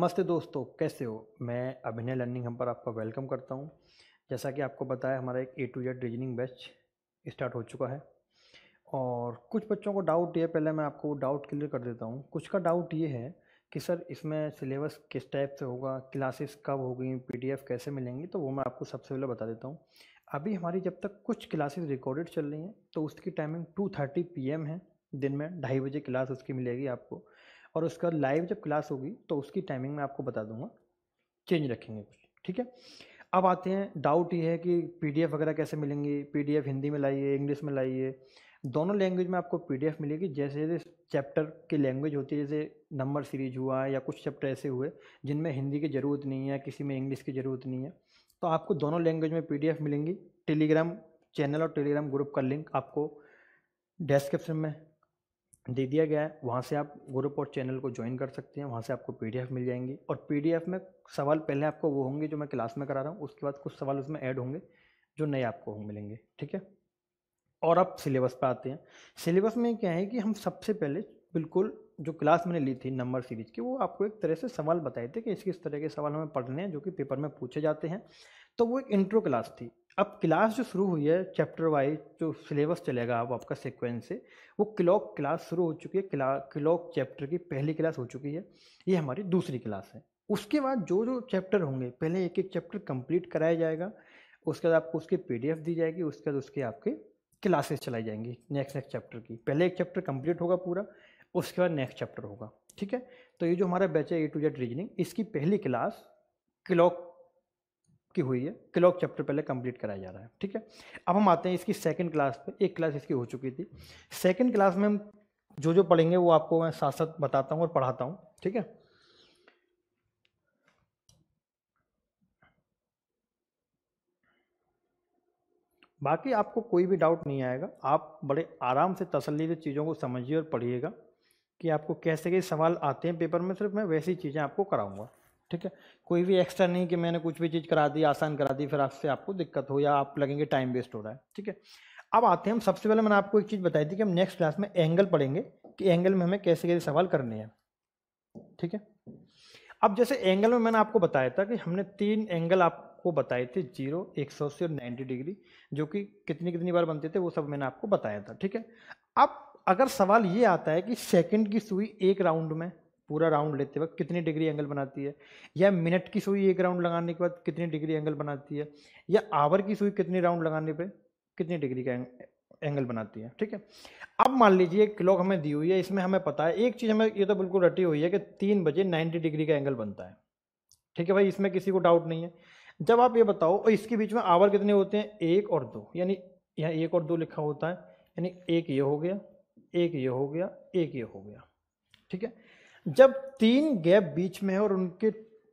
नमस्ते दोस्तों कैसे हो मैं अभिनय लर्निंग हम पर आपका वेलकम करता हूं जैसा कि आपको बताया हमारा एक A to Z reasoning batch start हो चुका है और कुछ बच्चों को डाउट ये पहले मैं आपको डाउट क्लियर कर देता हूं कुछ का डाउट ये है कि सर इसमें सिलेबस किस टाइप से होगा क्लासेस कब होगी पी कैसे मिलेंगी तो वो मैं आपको सबसे पहले बता देता हूँ अभी हमारी जब तक कुछ क्लासेस रिकॉर्डेड चल रही हैं तो उसकी टाइमिंग टू थर्टी है दिन में ढाई बजे क्लास उसकी मिलेगी आपको और उसका लाइव जब क्लास होगी तो उसकी टाइमिंग मैं आपको बता दूंगा चेंज रखेंगे कुछ ठीक है अब आते हैं डाउट ये है कि पीडीएफ वगैरह कैसे मिलेंगी पीडीएफ हिंदी में लाइए इंग्लिश में लाइए दोनों लैंग्वेज में आपको पीडीएफ मिलेगी जैसे जैसे चैप्टर की लैंग्वेज होती है जैसे नंबर सीरीज हुआ या कुछ चैप्टर ऐसे हुए जिनमें हिंदी की ज़रूरत नहीं है किसी में इंग्लिश की ज़रूरत नहीं है तो आपको दोनों लैंग्वेज में पी मिलेंगी टेलीग्राम चैनल और टेलीग्राम ग्रुप का लिंक आपको डिस्क्रिप्शन में दे दिया गया है वहाँ से आप ग्रुप और चैनल को ज्वाइन कर सकते हैं वहाँ से आपको पी मिल जाएंगी और पी में सवाल पहले आपको वो होंगे जो मैं क्लास में करा रहा हूँ उसके बाद कुछ सवाल उसमें ऐड होंगे जो नए आपको मिलेंगे ठीक है और आप सिलेबस पर आते हैं सिलेबस में क्या है कि हम सबसे पहले बिल्कुल जो क्लास मैंने ली थी नंबर सीरीज की वो आपको एक तरह से सवाल बताए थे कि इस किस तरह के सवाल हमें पढ़ने हैं जो कि पेपर में पूछे जाते हैं तो वो एक इंट्रो क्लास थी अब क्लास जो शुरू हुई है चैप्टर वाइज जो सिलेबस चलेगा अब आपका सीक्वेंस से वो क्लॉक क्लास शुरू हो चुकी है क्ला क्लॉक चैप्टर की पहली क्लास हो चुकी है ये हमारी दूसरी क्लास है उसके बाद जो जो चैप्टर होंगे पहले एक एक चैप्टर कंप्लीट कराया जाएगा उसके बाद आपको उसकी पी दी जाएगी उसके बाद उसके आपके क्लासेस चलाई जाएंगी नेक्स्ट नेक्स्ट चैप्टर की पहले एक चैप्टर कंप्लीट होगा पूरा उसके बाद नेक्स्ट चैप्टर होगा ठीक है तो ये जो हमारा बैच है ए टू जेड रीजनिंग इसकी पहली क्लास क्लॉक की हुई है क्लॉक चैप्टर पहले कंप्लीट कराया जा रहा है ठीक है अब हम आते हैं इसकी सेकंड क्लास पे एक क्लास इसकी हो चुकी थी सेकंड क्लास में हम जो जो पढ़ेंगे वो आपको मैं साथ साथ बताता हूँ और पढ़ाता हूँ ठीक है बाकी आपको कोई भी डाउट नहीं आएगा आप बड़े आराम से तसल्ली से चीज़ों को समझिए और पढ़िएगा कि आपको कैसे कैसे सवाल आते हैं पेपर में सिर्फ मैं वैसी चीज़ें आपको कराऊंगा ठीक है कोई भी एक्स्ट्रा नहीं कि मैंने कुछ भी चीज़ करा दी आसान करा दी फिर आपसे आपको दिक्कत हो या आप लगेंगे टाइम वेस्ट हो रहा है ठीक है अब आते हैं हम सबसे पहले मैंने आपको एक चीज़ बताई थी कि हम नेक्स्ट क्लास में एंगल पढ़ेंगे कि एंगल में हमें कैसे कैसे सवाल करने हैं ठीक है अब जैसे एंगल में मैंने आपको बताया था कि हमने तीन एंगल आपको बताए थे जीरो एक सौ अस्सी और नाइन्टी डिग्री जो कि कितनी कितनी बार बनते थे वो सब मैंने आपको बताया था ठीक है अब अगर सवाल ये आता है कि सेकंड की सुई एक राउंड में पूरा राउंड लेते वक्त कितनी डिग्री एंगल बनाती है या मिनट की सुई एक राउंड लगाने के बाद कितनी डिग्री एंगल बनाती है या आवर की सुई कितनी राउंड लगाने पर कितनी डिग्री का एंगल बनाती है ठीक है अब मान लीजिए क्लॉक हमें दी हुई है इसमें हमें पता है एक चीज़ हमें ये तो बिल्कुल रटी हुई है कि तीन बजे नाइन्टी डिग्री का एंगल बनता है ठीक है भाई इसमें किसी को डाउट नहीं है जब आप ये बताओ और इसके बीच में आवर कितने होते हैं एक और दो यानी यहाँ एक और दो लिखा होता है यानी एक ये हो गया एक ये हो गया एक ये हो गया ठीक है जब तीन गैप बीच में है और उनके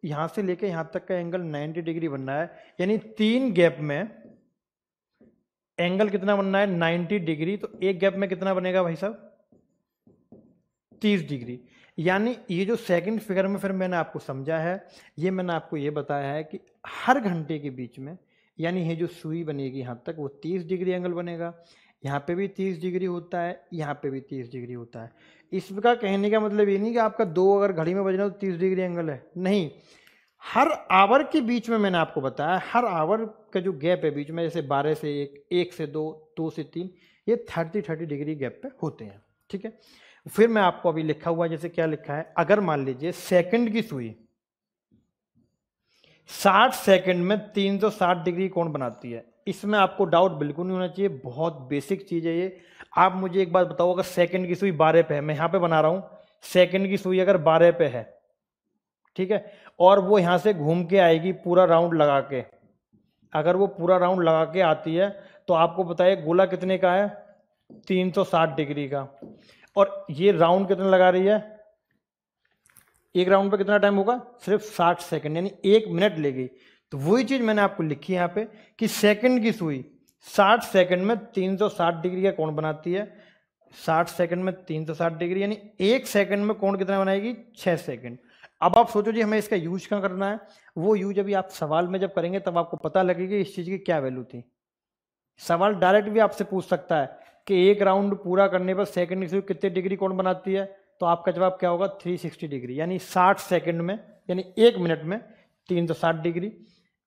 यहां से लेकर यहां तक का एंगल 90 डिग्री बनना है यानी तीन गैप में एंगल कितना बनना है 90 डिग्री तो एक गैप में कितना बनेगा भाई साहब 30 डिग्री यानी ये जो सेकंड फिगर में फिर मैंने आपको समझा है ये मैंने आपको ये बताया है कि हर घंटे के बीच में यानी ये जो सुई बनेगी यहाँ तक वो 30 डिग्री एंगल बनेगा यहाँ पे भी 30 डिग्री होता है यहाँ पे भी 30 डिग्री होता है इसका कहने का मतलब ये नहीं कि आपका दो अगर घड़ी में बज रहा है तो तीस डिग्री एंगल है नहीं हर आवर के बीच में मैंने आपको बताया हर आवर का जो गैप है बीच में जैसे बारह से एक एक से दो दो से तीन ये थर्टी थर्टी डिग्री गैप पे होते हैं ठीक है फिर मैं आपको अभी लिखा हुआ जैसे क्या लिखा है अगर मान लीजिए सेकंड की सुई 60 सेकंड में 360 डिग्री कोण बनाती है इसमें आपको डाउट बिल्कुल नहीं होना चाहिए बहुत बेसिक चीज़ है ये आप मुझे एक बात बताओ अगर सेकंड की सुई बारह पे है मैं यहाँ पे बना रहा हूँ सेकंड की सुई अगर बारह पे है ठीक है और वो यहाँ से घूम के आएगी पूरा राउंड लगा के अगर वो पूरा राउंड लगा के आती है तो आपको बताइए गोला कितने का है 360 डिग्री का और ये राउंड कितना लगा रही है एक राउंड पे कितना टाइम होगा सिर्फ 60 सेकंड यानी एक मिनट लेगी तो वही चीज़ मैंने आपको लिखी यहां पे कि सेकंड की सुई 60 सेकंड में 360 डिग्री का कोण बनाती है 60 सेकंड में 360 डिग्री यानी एक सेकंड में कोण कितना बनाएगी 6 सेकंड अब आप सोचो जी हमें इसका यूज क्या करना है वो यूज अभी आप सवाल में जब करेंगे तब आपको पता लगेगा इस चीज़ की क्या वैल्यू थी सवाल डायरेक्ट भी आपसे पूछ सकता है कि एक राउंड पूरा करने पर सेकंड की सुई कितने डिग्री कौन बनाती है तो आपका जवाब क्या होगा 360 डिग्री यानी 60 सेकंड में यानी एक मिनट में 360 डिग्री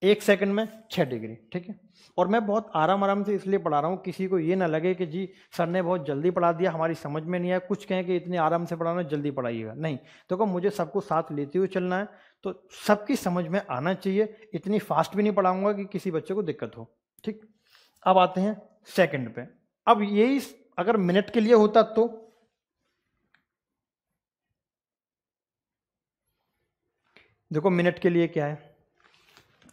एक सेकंड में छः डिग्री ठीक है और मैं बहुत आराम आराम से इसलिए पढ़ा रहा हूँ किसी को ये ना लगे कि जी सर ने बहुत जल्दी पढ़ा दिया हमारी समझ में नहीं आया कुछ कहें कि इतने आराम से पढ़ाना जल्दी पढ़ाइएगा नहीं तो मुझे सबको साथ लेते हुए चलना है तो सबकी समझ में आना चाहिए इतनी फास्ट भी नहीं पढ़ाऊंगा कि किसी बच्चे को दिक्कत हो ठीक अब आते हैं सेकेंड पे अब यही अगर मिनट के लिए होता तो देखो मिनट के लिए क्या है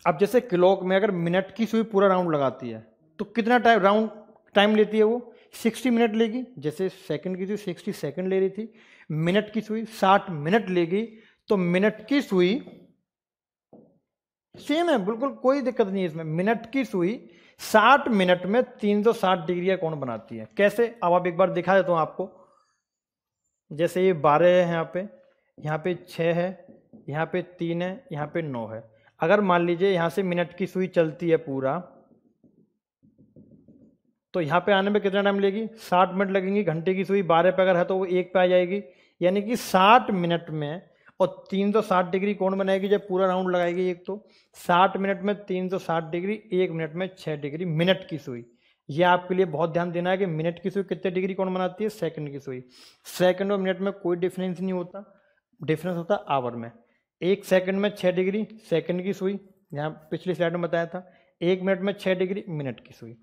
अब जैसे क्लॉक में अगर मिनट की सुई पूरा राउंड लगाती है तो कितना टाइम राउंड टाइम लेती है वो 60 मिनट लेगी जैसे सेकंड की सुई 60 सेकंड ले रही थी मिनट की सुई 60 मिनट लेगी तो मिनट की सुई सेम है बिल्कुल कोई दिक्कत नहीं है इसमें मिनट की सुई 60 मिनट में 360 डिग्री डिग्रिया कौन बनाती है कैसे अब आप एक बार दिखा देता हूँ आपको जैसे ये बारह है यहाँ पे यहाँ पे छः है यहाँ पे तीन है यहाँ पे नौ है अगर मान लीजिए यहाँ से मिनट की सुई चलती है पूरा तो यहाँ पे आने में कितना टाइम लेगी साठ मिनट लगेंगी घंटे की सुई बारह पे अगर है तो वो एक पे आ जाएगी यानी कि साठ मिनट में और तीन सौ साठ डिग्री कोण बनाएगी जब पूरा राउंड लगाएगी एक तो साठ मिनट में तीन सौ साठ डिग्री एक मिनट में छः डिग्री मिनट की सुई ये आपके लिए बहुत ध्यान देना है कि मिनट की सुई कितने डिग्री कौन बनाती है सेकंड की सुई सेकंड और मिनट में कोई डिफरेंस नहीं होता डिफरेंस होता आवर में एक सेकंड में छः डिग्री सेकंड की सुई यहाँ पिछली स्लाइड में बताया था एक मिनट में छः डिग्री मिनट की सुई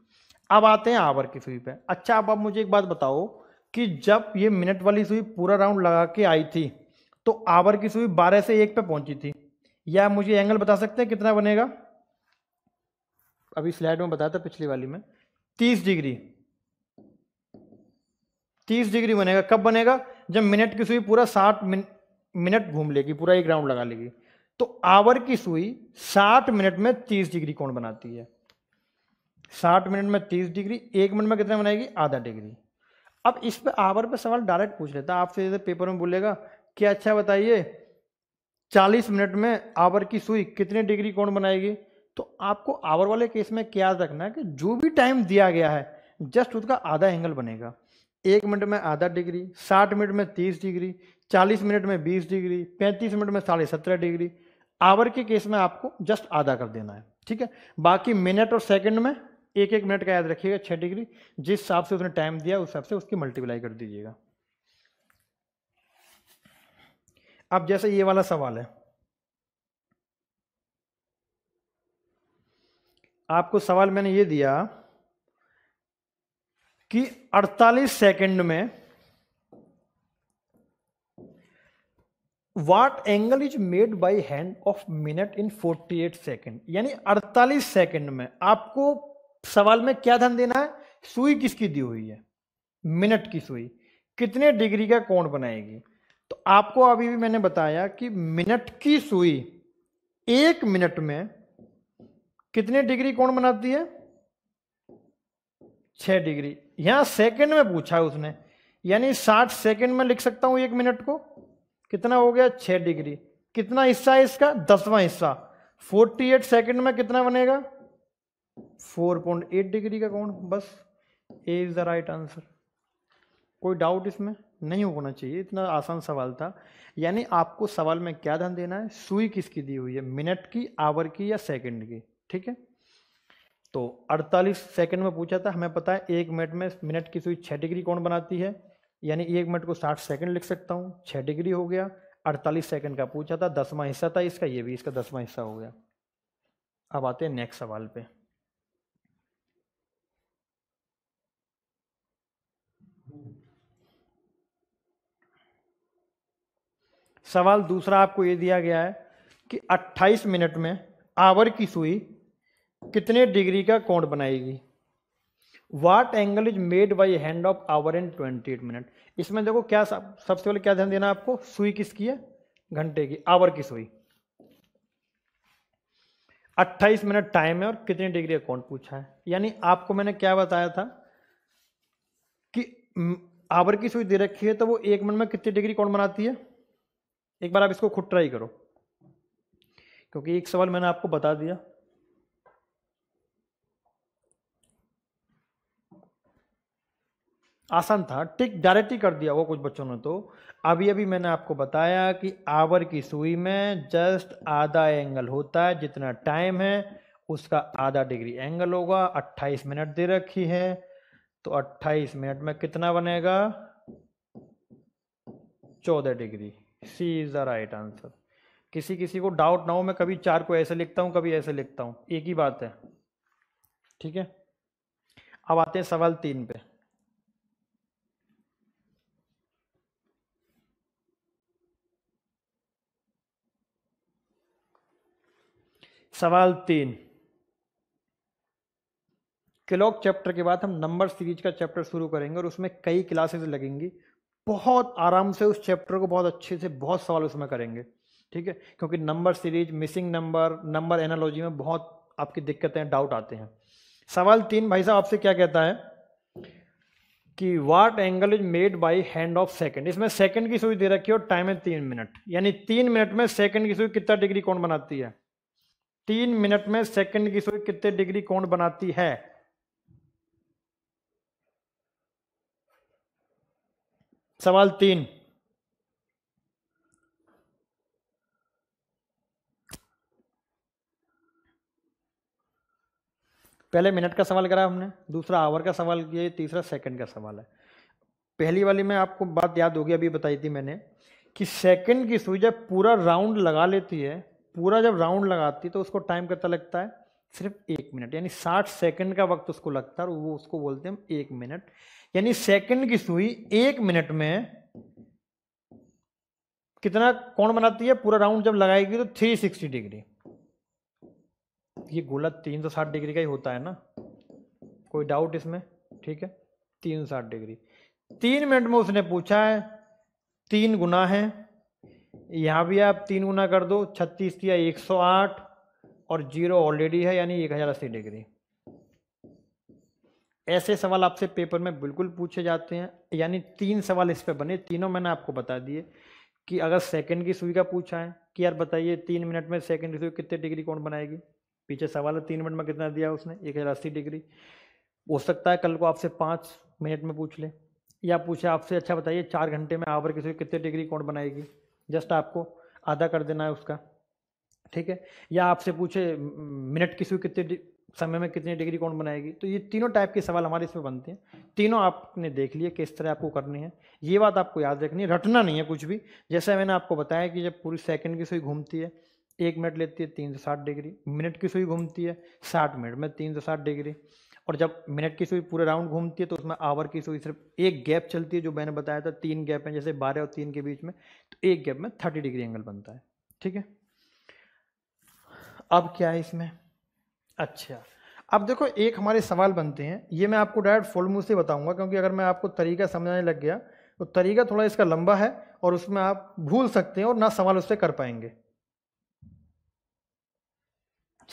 अब आते हैं आवर की सुई पे अच्छा अब आप मुझे एक बात बताओ कि जब ये मिनट वाली सुई पूरा राउंड लगा के आई थी तो आवर की सुई बारह से एक पे पहुंची थी या मुझे एंगल बता सकते हैं कितना बनेगा अभी स्लाइड में बताया था पिछली वाली में तीस डिग्री तीस डिग्री बनेगा कब बनेगा जब मिनट की सुई पूरा साठ मिनट मिनट घूम लेगी पूरा एक राउंड लगा लेगी तो आवर की सुई 60 मिनट में 30 डिग्री कोण बनाती है 60 मिनट में 30 डिग्री एक मिनट में कितना बनाएगी आधा डिग्री अब इस पे आवर पे सवाल डायरेक्ट पूछ लेता आपसे जैसे पेपर में बोलेगा कि अच्छा बताइए 40 मिनट में आवर की सुई कितने डिग्री कोण बनाएगी तो आपको आवर वाले केस में क्या रखना है कि जो भी टाइम दिया गया है जस्ट उसका आधा एंगल बनेगा एक मिनट में आधा डिग्री साठ मिनट में तीस डिग्री चालीस मिनट में बीस डिग्री पैंतीस मिनट में साढ़े सत्रह डिग्री आवर के केस में आपको जस्ट आधा कर देना है ठीक है बाकी मिनट और सेकंड में एक एक मिनट का याद रखिएगा छः डिग्री जिस हिसाब से उसने टाइम दिया उस हिसाब से उसकी मल्टीप्लाई कर दीजिएगा अब जैसे ये वाला सवाल है आपको सवाल मैंने ये दिया कि 48 सेकंड में what angle is made by hand of minute in 48 second यानी 48 सेकेंड में आपको सवाल में क्या ध्यान देना है सुई किसकी दी हुई है मिनट की सुई कितने डिग्री का कोण बनाएगी तो आपको अभी भी मैंने बताया कि मिनट की सुई एक मिनट में कितने डिग्री कोण बनाती है छ डिग्री यहां सेकेंड में पूछा है उसने यानी साठ सेकेंड में लिख सकता हूं एक मिनट को कितना हो गया छः डिग्री कितना हिस्सा है इसका दसवां हिस्सा 48 सेकेंड में कितना बनेगा 4.8 डिग्री का कौन बस A is the right answer कोई डाउट इसमें नहीं होना चाहिए इतना आसान सवाल था यानी आपको सवाल में क्या ध्यान देना है सुई किसकी दी हुई है मिनट की आवर की या सेकेंड की ठीक है तो 48 सेकंड में पूछा था हमें पता है एक मिनट में मिनट की सुई 6 डिग्री कौन बनाती है यानी एक मिनट को साठ सेकंड लिख सकता हूँ छः डिग्री हो गया अड़तालीस सेकंड का पूछा था दसवां हिस्सा था इसका ये भी इसका दसवां हिस्सा हो गया अब आते हैं नेक्स्ट सवाल पे सवाल दूसरा आपको ये दिया गया है कि 28 मिनट में आवर की सुई कितने डिग्री का कोण बनाएगी what angle is made by hand of hour and twenty eight minute इसमें देखो क्या सबसे पहले क्या ध्यान देना आपको सुई किसकी है घंटे की आवर की सुई 28 मिनट टाइम है और कितनी डिग्री है कौन पूछा है यानी आपको मैंने क्या बताया था कि आवर की सुई दे रखी है तो वो एक मिनट में कितनी डिग्री कौन बनाती है एक बार आप इसको खुद ट्राई करो क्योंकि एक सवाल मैंने आपको बता दिया आसान था टिक डायरेक्ट ही कर दिया होगा कुछ बच्चों ने तो अभी अभी मैंने आपको बताया कि आवर की सुई में जस्ट आधा एंगल होता है जितना टाइम है उसका आधा डिग्री एंगल होगा 28 मिनट दे रखी है तो 28 मिनट में कितना बनेगा 14 degree C is the right answer किसी किसी को डाउट ना हो मैं कभी चार को ऐसे लिखता हूँ कभी ऐसे लिखता हूँ एक ही बात है ठीक है अब आते हैं सवाल तीन पे सवाल तीन क्लॉक चैप्टर के बाद हम नंबर सीरीज का चैप्टर शुरू करेंगे और उसमें कई क्लासेस लगेंगी बहुत आराम से उस चैप्टर को बहुत अच्छे से बहुत सवाल उसमें करेंगे ठीक है क्योंकि number series missing number number analogy में बहुत आपकी दिक्कतें डाउट आते हैं सवाल तीन भाई साहब आपसे क्या कहता है कि what angle is made by hand of second इसमें सेकेंड की सुई दे रखी है और टाइम है तीन मिनट यानी तीन मिनट में सेकेंड की सुई कितना डिग्री कौन बनाती है तीन मिनट में सेकंड की सुई कितने डिग्री कोण बनाती है सवाल तीन पहले मिनट का सवाल करा हमने दूसरा आवर का सवाल किया तीसरा सेकंड का सवाल है पहली वाली में आपको बात याद होगी अभी बताई थी मैंने कि सेकंड की सुई जब पूरा राउंड लगा लेती है पूरा जब राउंड लगाती है तो उसको टाइम कितना लगता है सिर्फ एक मिनट यानी साठ सेकंड का वक्त उसको लगता है और वो उसको बोलते हैं एक मिनट यानी सेकंड की सुई एक मिनट में कितना कौन बनाती है पूरा राउंड जब लगाएगी तो 360 डिग्री ये गोला 360 डिग्री का ही होता है ना कोई डाउट इसमें ठीक है 360 डिग्री तीन मिनट में उसने पूछा है तीन गुना है यहाँ भी आप तीन गुना कर दो छत्तीस या एक सौ आठ और जीरो ऑलरेडी है यानी एक हज़ार अस्सी डिग्री ऐसे सवाल आपसे पेपर में बिल्कुल पूछे जाते हैं यानी तीन सवाल इस पे बने तीनों मैंने आपको बता दिए कि अगर सेकंड की सुई का पूछा है कि यार बताइए तीन मिनट में सेकंड की सुई कितने डिग्री कौन बनाएगी पीछे सवाल है तीन मिनट में कितना दिया उसने एक हज़ार अस्सी डिग्री हो सकता है कल को आपसे पाँच मिनट में पूछ ले या पूछे आपसे अच्छा बताइए चार घंटे में आवर की सुई कितने डिग्री कौन बनाएगी जस्ट आपको आधा कर देना है उसका ठीक है या आपसे पूछे मिनट की सुई कितने समय में कितनी डिग्री कौन बनाएगी तो ये तीनों टाइप के सवाल हमारे इसमें बनते हैं तीनों आपने देख लिए किस तरह आपको करनी है ये बात आपको याद रखनी है रटना नहीं है कुछ भी जैसे मैंने आपको बताया कि जब पूरी सेकंड की सुई घूमती है एक मिनट लेती है तीन सौ साठ डिग्री मिनट की सुई घूमती है साठ मिनट में तीन सौ साठ डिग्री और जब मिनट की सुई पूरे राउंड घूमती है तो उसमें आवर की सुई सिर्फ एक गैप चलती है जो मैंने बताया था तीन गैप हैं जैसे बारह और तीन के बीच में तो एक गैप में थर्टी डिग्री एंगल बनता है ठीक है अब क्या है इसमें अच्छा अब देखो एक हमारे सवाल बनते हैं ये मैं आपको डायरेक्ट फॉर्मूल से बताऊंगा क्योंकि अगर मैं आपको तरीका समझाने लग गया तो तरीका थोड़ा इसका लंबा है और उसमें आप भूल सकते हैं और ना सवाल उससे कर पाएंगे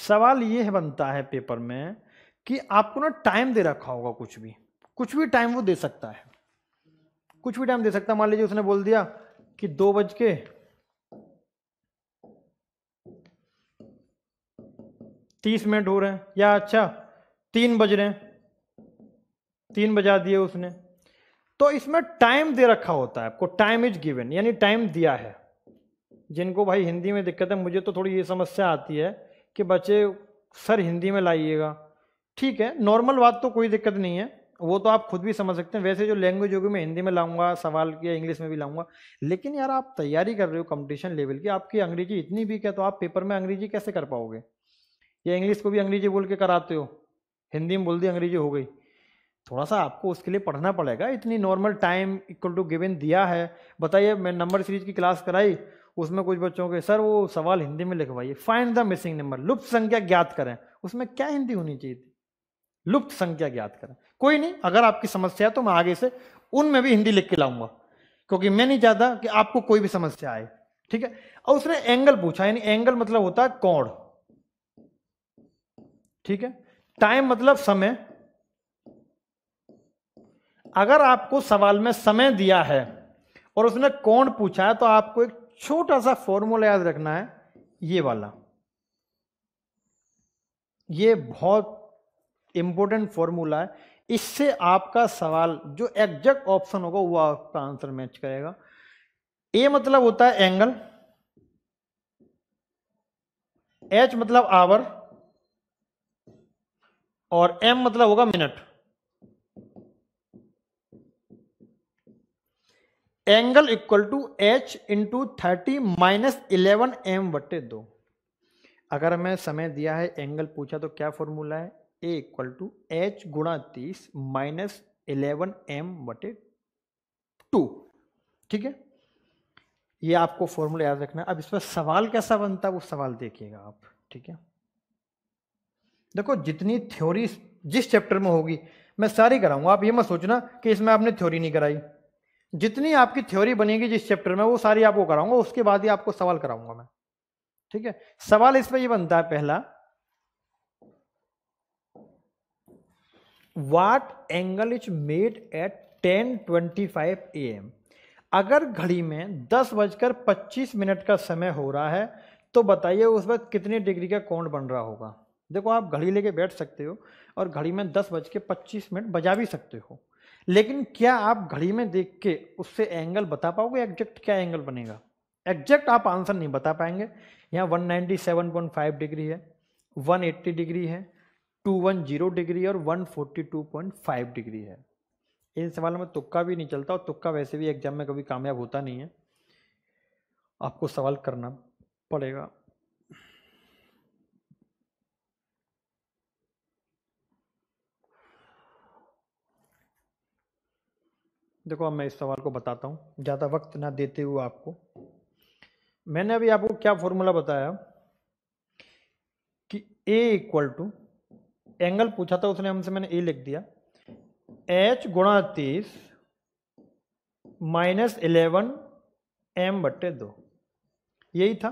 सवाल ये है बनता है पेपर में कि आपको ना टाइम दे रखा होगा कुछ भी कुछ भी टाइम वो दे सकता है कुछ भी टाइम दे सकता है मान लीजिए उसने बोल दिया कि दो बज के तीस मिनट हो रहे हैं या अच्छा तीन बज रहे हैं तीन बजा दिए उसने तो इसमें टाइम दे रखा होता है आपको टाइम इज गिवन यानी टाइम दिया है जिनको भाई हिंदी में दिक्कत है मुझे तो थोड़ी ये समस्या आती है कि बच्चे सर हिंदी में लाइएगा ठीक है नॉर्मल बात तो कोई दिक्कत नहीं है वो तो आप खुद भी समझ सकते हैं वैसे जो लैंग्वेज होगी मैं हिंदी में लाऊंगा सवाल किया इंग्लिश में भी लाऊंगा लेकिन यार आप तैयारी कर रहे हो कंपटीशन लेवल की आपकी अंग्रेजी इतनी भी क्या तो आप पेपर में अंग्रेजी कैसे कर पाओगे या इंग्लिश को भी अंग्रेजी बोल के कराते हो हिंदी में बोल दी अंग्रेजी हो गई थोड़ा सा आपको उसके लिए पढ़ना पड़ेगा इतनी normal time equal to given दिया है बताइए मैं नंबर सीरीज की क्लास कराई उसमें कुछ बच्चों के सर वो सवाल हिंदी में लिखवाइए फाइंड द मिसिंग नंबर लुप्त संख्या ज्ञात करें उसमें क्या हिंदी होनी चाहिए थी लुप्त संख्या ज्ञात करें कोई नहीं अगर आपकी समस्या है तो मैं आगे से उनमें भी हिंदी लिख के लाऊंगा क्योंकि मैं नहीं चाहता कि आपको कोई भी समस्या आए ठीक है और उसने एंगल पूछा यानी एंगल मतलब होता है कौन ठीक है टाइम मतलब समय अगर आपको सवाल में समय दिया है और उसने कौन पूछा है तो आपको एक छोटा सा फॉर्मूला याद रखना है ये वाला ये बहुत इम्पोर्टेंट फॉर्मूला है इससे आपका सवाल जो एग्जैक्ट ऑप्शन होगा वो आपका आंसर मैच करेगा ए मतलब होता है एंगल एच मतलब आवर और एम मतलब होगा minute angle equal to H into thirty minus eleven M बटे दो अगर हमें समय दिया है एंगल पूछा तो क्या फॉर्मूला है ए इक्वल टू एच गुणा तीस माइनस इलेवन एम बटे टू ठीक है ये आपको फॉर्मूला याद रखना अब इस पर सवाल कैसा बनता है वो सवाल देखिएगा आप ठीक है देखो जितनी थ्योरी जिस चैप्टर में होगी मैं सारी कराऊंगा आप ये मत सोचना कि इसमें आपने थ्योरी नहीं कराई जितनी आपकी थ्योरी बनेगी जिस चैप्टर में वो सारी आपको कराऊंगा उसके बाद ही आपको सवाल कराऊंगा मैं ठीक है सवाल इसमें ये यह बनता है पहला what angle is made at ten twenty five A M अगर घड़ी में दस बजकर पच्चीस मिनट का समय हो रहा है तो बताइए उस वक्त कितने डिग्री का कोण बन रहा होगा देखो आप घड़ी लेके बैठ सकते हो और घड़ी में दस बज के पच्चीस मिनट बजा भी सकते हो लेकिन क्या आप घड़ी में देख के उससे एंगल बता पाओगे एग्जैक्ट क्या एंगल बनेगा एग्जैक्ट आप आंसर नहीं बता पाएंगे यहाँ 197.5 डिग्री है 180 डिग्री है 210 डिग्री और 142.5 डिग्री है इन सवालों में तुक्का भी नहीं चलता और तुक्का वैसे भी एग्जाम में कभी कामयाब होता नहीं है आपको सवाल करना पड़ेगा देखो अब मैं इस सवाल को बताता हूँ ज़्यादा वक्त ना देते हुए आपको मैंने अभी आपको क्या फॉर्मूला बताया कि ए इक्वल टू एंगल पूछा था उसने हमसे मैंने ए लिख दिया एच गुणा तीस माइनस इलेवन एम बट्टे दो यही था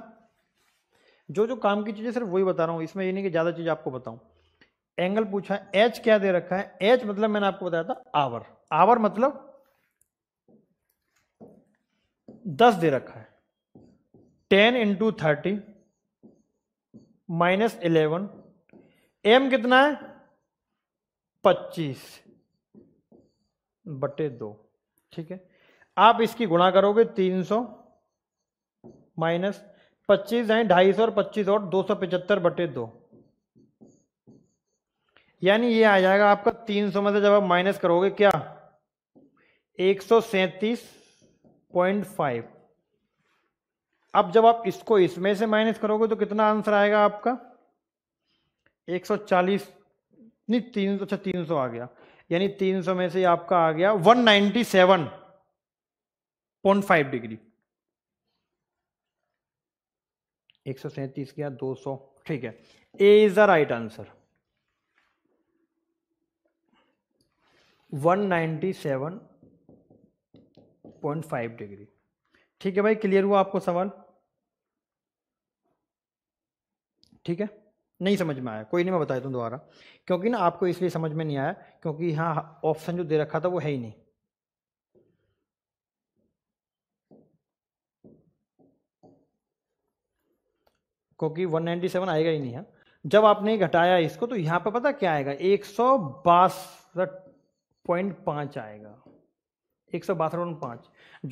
जो जो काम की चीज़ें सिर्फ वही बता रहा हूं इसमें ये नहीं कि ज़्यादा चीज़ आपको बताऊं एंगल पूछा है एच क्या दे रखा है एच मतलब मैंने आपको बताया था आवर आवर मतलब दस दे रखा है ten into thirty minus eleven M कितना है पच्चीस बटे दो ठीक है आप इसकी गुणा करोगे तीन सौ माइनस पच्चीस है ढाई सौ और पच्चीस और दो सौ पचहत्तर बटे दो यानी ये आ जाएगा आपका तीन सौ में से जब आप माइनस करोगे क्या एक सौ सैतीस पॉइंट फाइव अब जब आप इसको इसमें से माइनस करोगे तो कितना आंसर आएगा आपका 140 नहीं तीन सौ अच्छा तीन सौ आ गया यानी तीन सौ में से आपका आ गया 197.5 डिग्री एक सौ सैंतीस गया दो सौ ठीक है A is the right answer 197.5 degree ठीक है भाई क्लियर हुआ आपको सवाल ठीक है नहीं समझ में आया कोई नहीं मैं बताया तुम दोबारा क्योंकि ना आपको इसलिए समझ में नहीं आया क्योंकि यहाँ ऑप्शन जो दे रखा था वो है ही नहीं क्योंकि 197 आएगा ही नहीं है जब आपने घटाया इसको तो यहाँ पर पता क्या आएगा एक सौ बासठ पॉइंट आएगा एक सौ बासठ पॉइंट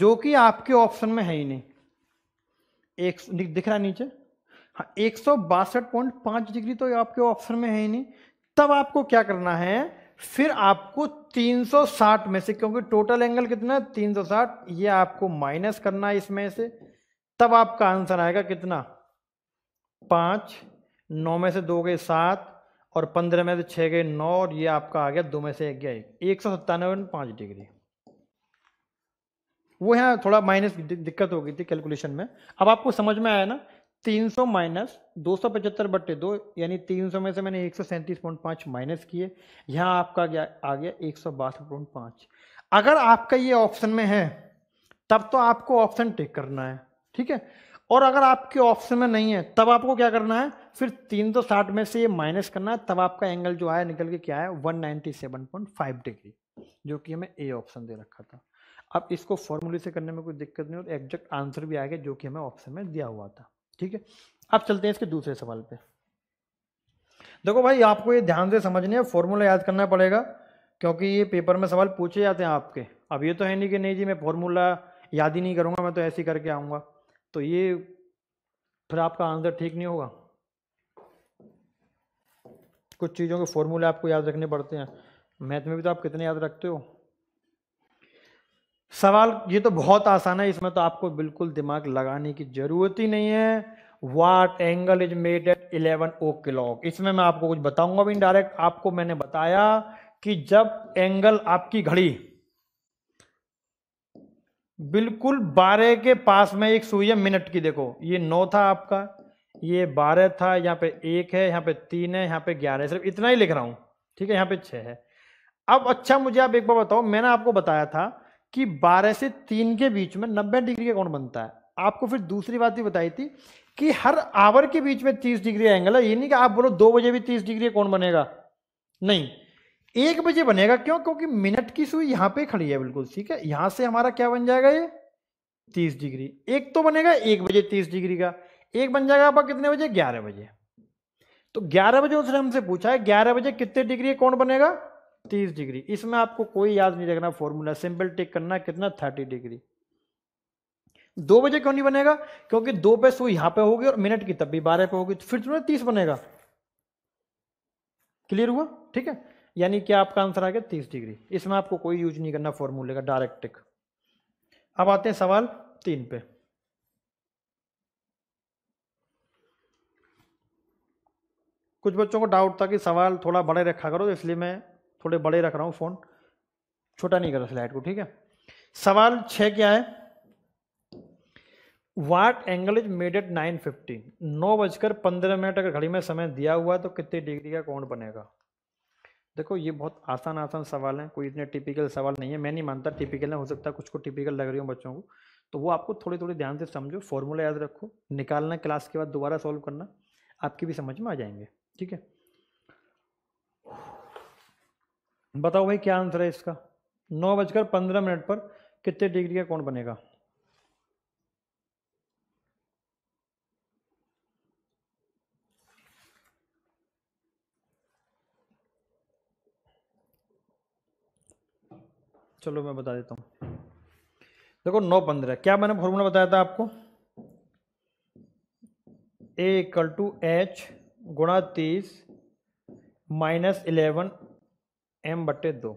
जो कि आपके ऑप्शन में है ही नहीं एक दिख रहा नीचे हाँ, पॉइंट एक डिग्री तो आपके ऑप्शन में है ही नहीं तब आपको क्या करना है फिर आपको 360 में से क्योंकि टोटल एंगल कितना है 360 ये आपको माइनस करना है इसमें से तब आपका आंसर आएगा कितना पाँच नौ में से दो गए सात और पंद्रह में से छः गए नौ और ये आपका आ गया दो में से एक गया एक एक सौ सत्तानवे पाँच डिग्री वो यहाँ थोड़ा माइनस दिक्कत हो गई थी कैलकुलेशन में अब आपको समझ में आया ना तीन सौ माइनस दो सौ पचहत्तर बट्टे दो यानी तीन सौ में से मैंने एक सौ सैंतीस पॉइंट पांच माइनस किए यहाँ आपका गया आ गया एक सौ बासठ पॉइंट पांच अगर आपका ये ऑप्शन में है तब तो आपको ऑप्शन टेक करना है ठीक है और अगर आपके ऑप्शन में नहीं है तब आपको क्या करना है फिर तीन सौ साठ में से ये माइनस करना है तब आपका एंगल जो आया निकल के क्या है one ninety seven point five degree जो कि हमें ए ऑप्शन दे रखा था अब इसको फॉर्मूले से करने में कोई दिक्कत नहीं और एग्जैक्ट आंसर भी आ गया जो कि हमें ऑप्शन में दिया हुआ था ठीक है अब चलते हैं इसके दूसरे सवाल पे देखो भाई आपको ये ध्यान से समझने फॉर्मूला याद करना पड़ेगा क्योंकि ये पेपर में सवाल पूछे जाते हैं आपके अब ये तो है नहीं कि नहीं जी मैं फॉर्मूला याद ही नहीं करूँगा मैं तो ऐसे ही करके आऊँगा तो ये फिर आपका आंसर ठीक नहीं होगा कुछ चीज़ों के फॉर्मूले आपको याद रखने पड़ते हैं मैथ में भी तो आप कितने याद रखते हो सवाल ये तो बहुत आसान है इसमें तो आपको बिल्कुल दिमाग लगाने की जरूरत ही नहीं है what angle is made at eleven o'clock इसमें मैं आपको कुछ बताऊंगा भी डायरेक्ट आपको मैंने बताया कि जब एंगल आपकी घड़ी बिल्कुल बारह के पास में एक सुई है मिनट की देखो ये नौ था आपका ये बारह था यहाँ पे एक है यहाँ पे तीन है यहाँ पे ग्यारह है सिर्फ इतना ही लिख रहा हूँ ठीक है यहाँ पे छः है अब अच्छा मुझे आप एक बार बताओ मैंने आपको बताया था कि 12 से 3 के बीच में 90 डिग्री का कोण बनता है आपको फिर दूसरी बात भी बताई थी कि हर आवर के बीच में 30 डिग्री एंगल है ये नहीं कि आप बोलो दो बजे भी 30 डिग्री कौन बनेगा नहीं एक बजे बनेगा क्यों क्योंकि मिनट की सुई यहां पे खड़ी है बिल्कुल ठीक है यहां से हमारा क्या बन जाएगा ये 30 डिग्री एक तो बनेगा एक बजे 30 डिग्री का एक बन जाएगा आपका कितने बजे ग्यारह बजे तो ग्यारह बजे उसने हमसे पूछा है ग्यारह बजे कितने डिग्री कौन बनेगा तीस डिग्री इसमें आपको कोई याद नहीं रखना फॉर्मूला सिंपल टेक करना कितना थर्टी डिग्री दो बजे क्यों नहीं बनेगा क्योंकि दो पे सो यहां पे होगी और मिनट की तब भी बारह पे होगी तो फिर तुम्हें तीस बनेगा क्लियर हुआ ठीक है यानी कि आपका आंसर आ गया तीस डिग्री इसमें आपको कोई यूज नहीं करना फॉर्मूले का डायरेक्ट टिक अब आते हैं सवाल तीन पे कुछ बच्चों को डाउट था कि सवाल थोड़ा बड़े रखा करो इसलिए मैं थोड़े बड़े रख रहा हूँ फ़ोन छोटा नहीं कर रहा स्लाइड को ठीक है सवाल छः क्या है what angle is made at nine fifty नौ बजकर पंद्रह मिनट अगर घड़ी में समय दिया हुआ है तो कितने डिग्री का कोण बनेगा देखो ये बहुत आसान आसान सवाल है कोई इतने टिपिकल सवाल नहीं है मैं नहीं मानता टिपिकल है हो सकता कुछ को टिपिकल लग रही हो बच्चों को तो वो आपको थोड़ी थोड़ी ध्यान से समझो फॉर्मूला याद रखो निकालना क्लास के बाद दोबारा सॉल्व करना आपकी भी समझ में आ जाएंगे ठीक है बताओ भाई क्या आंसर है इसका नौ बजकर पंद्रह मिनट पर कितने डिग्री का कोण बनेगा चलो मैं बता देता हूं देखो नौ पंद्रह क्या मैंने फॉर्मूला बताया था आपको ए इक्वल टू एच गुणा तीस माइनस इलेवन एम बट्टे दो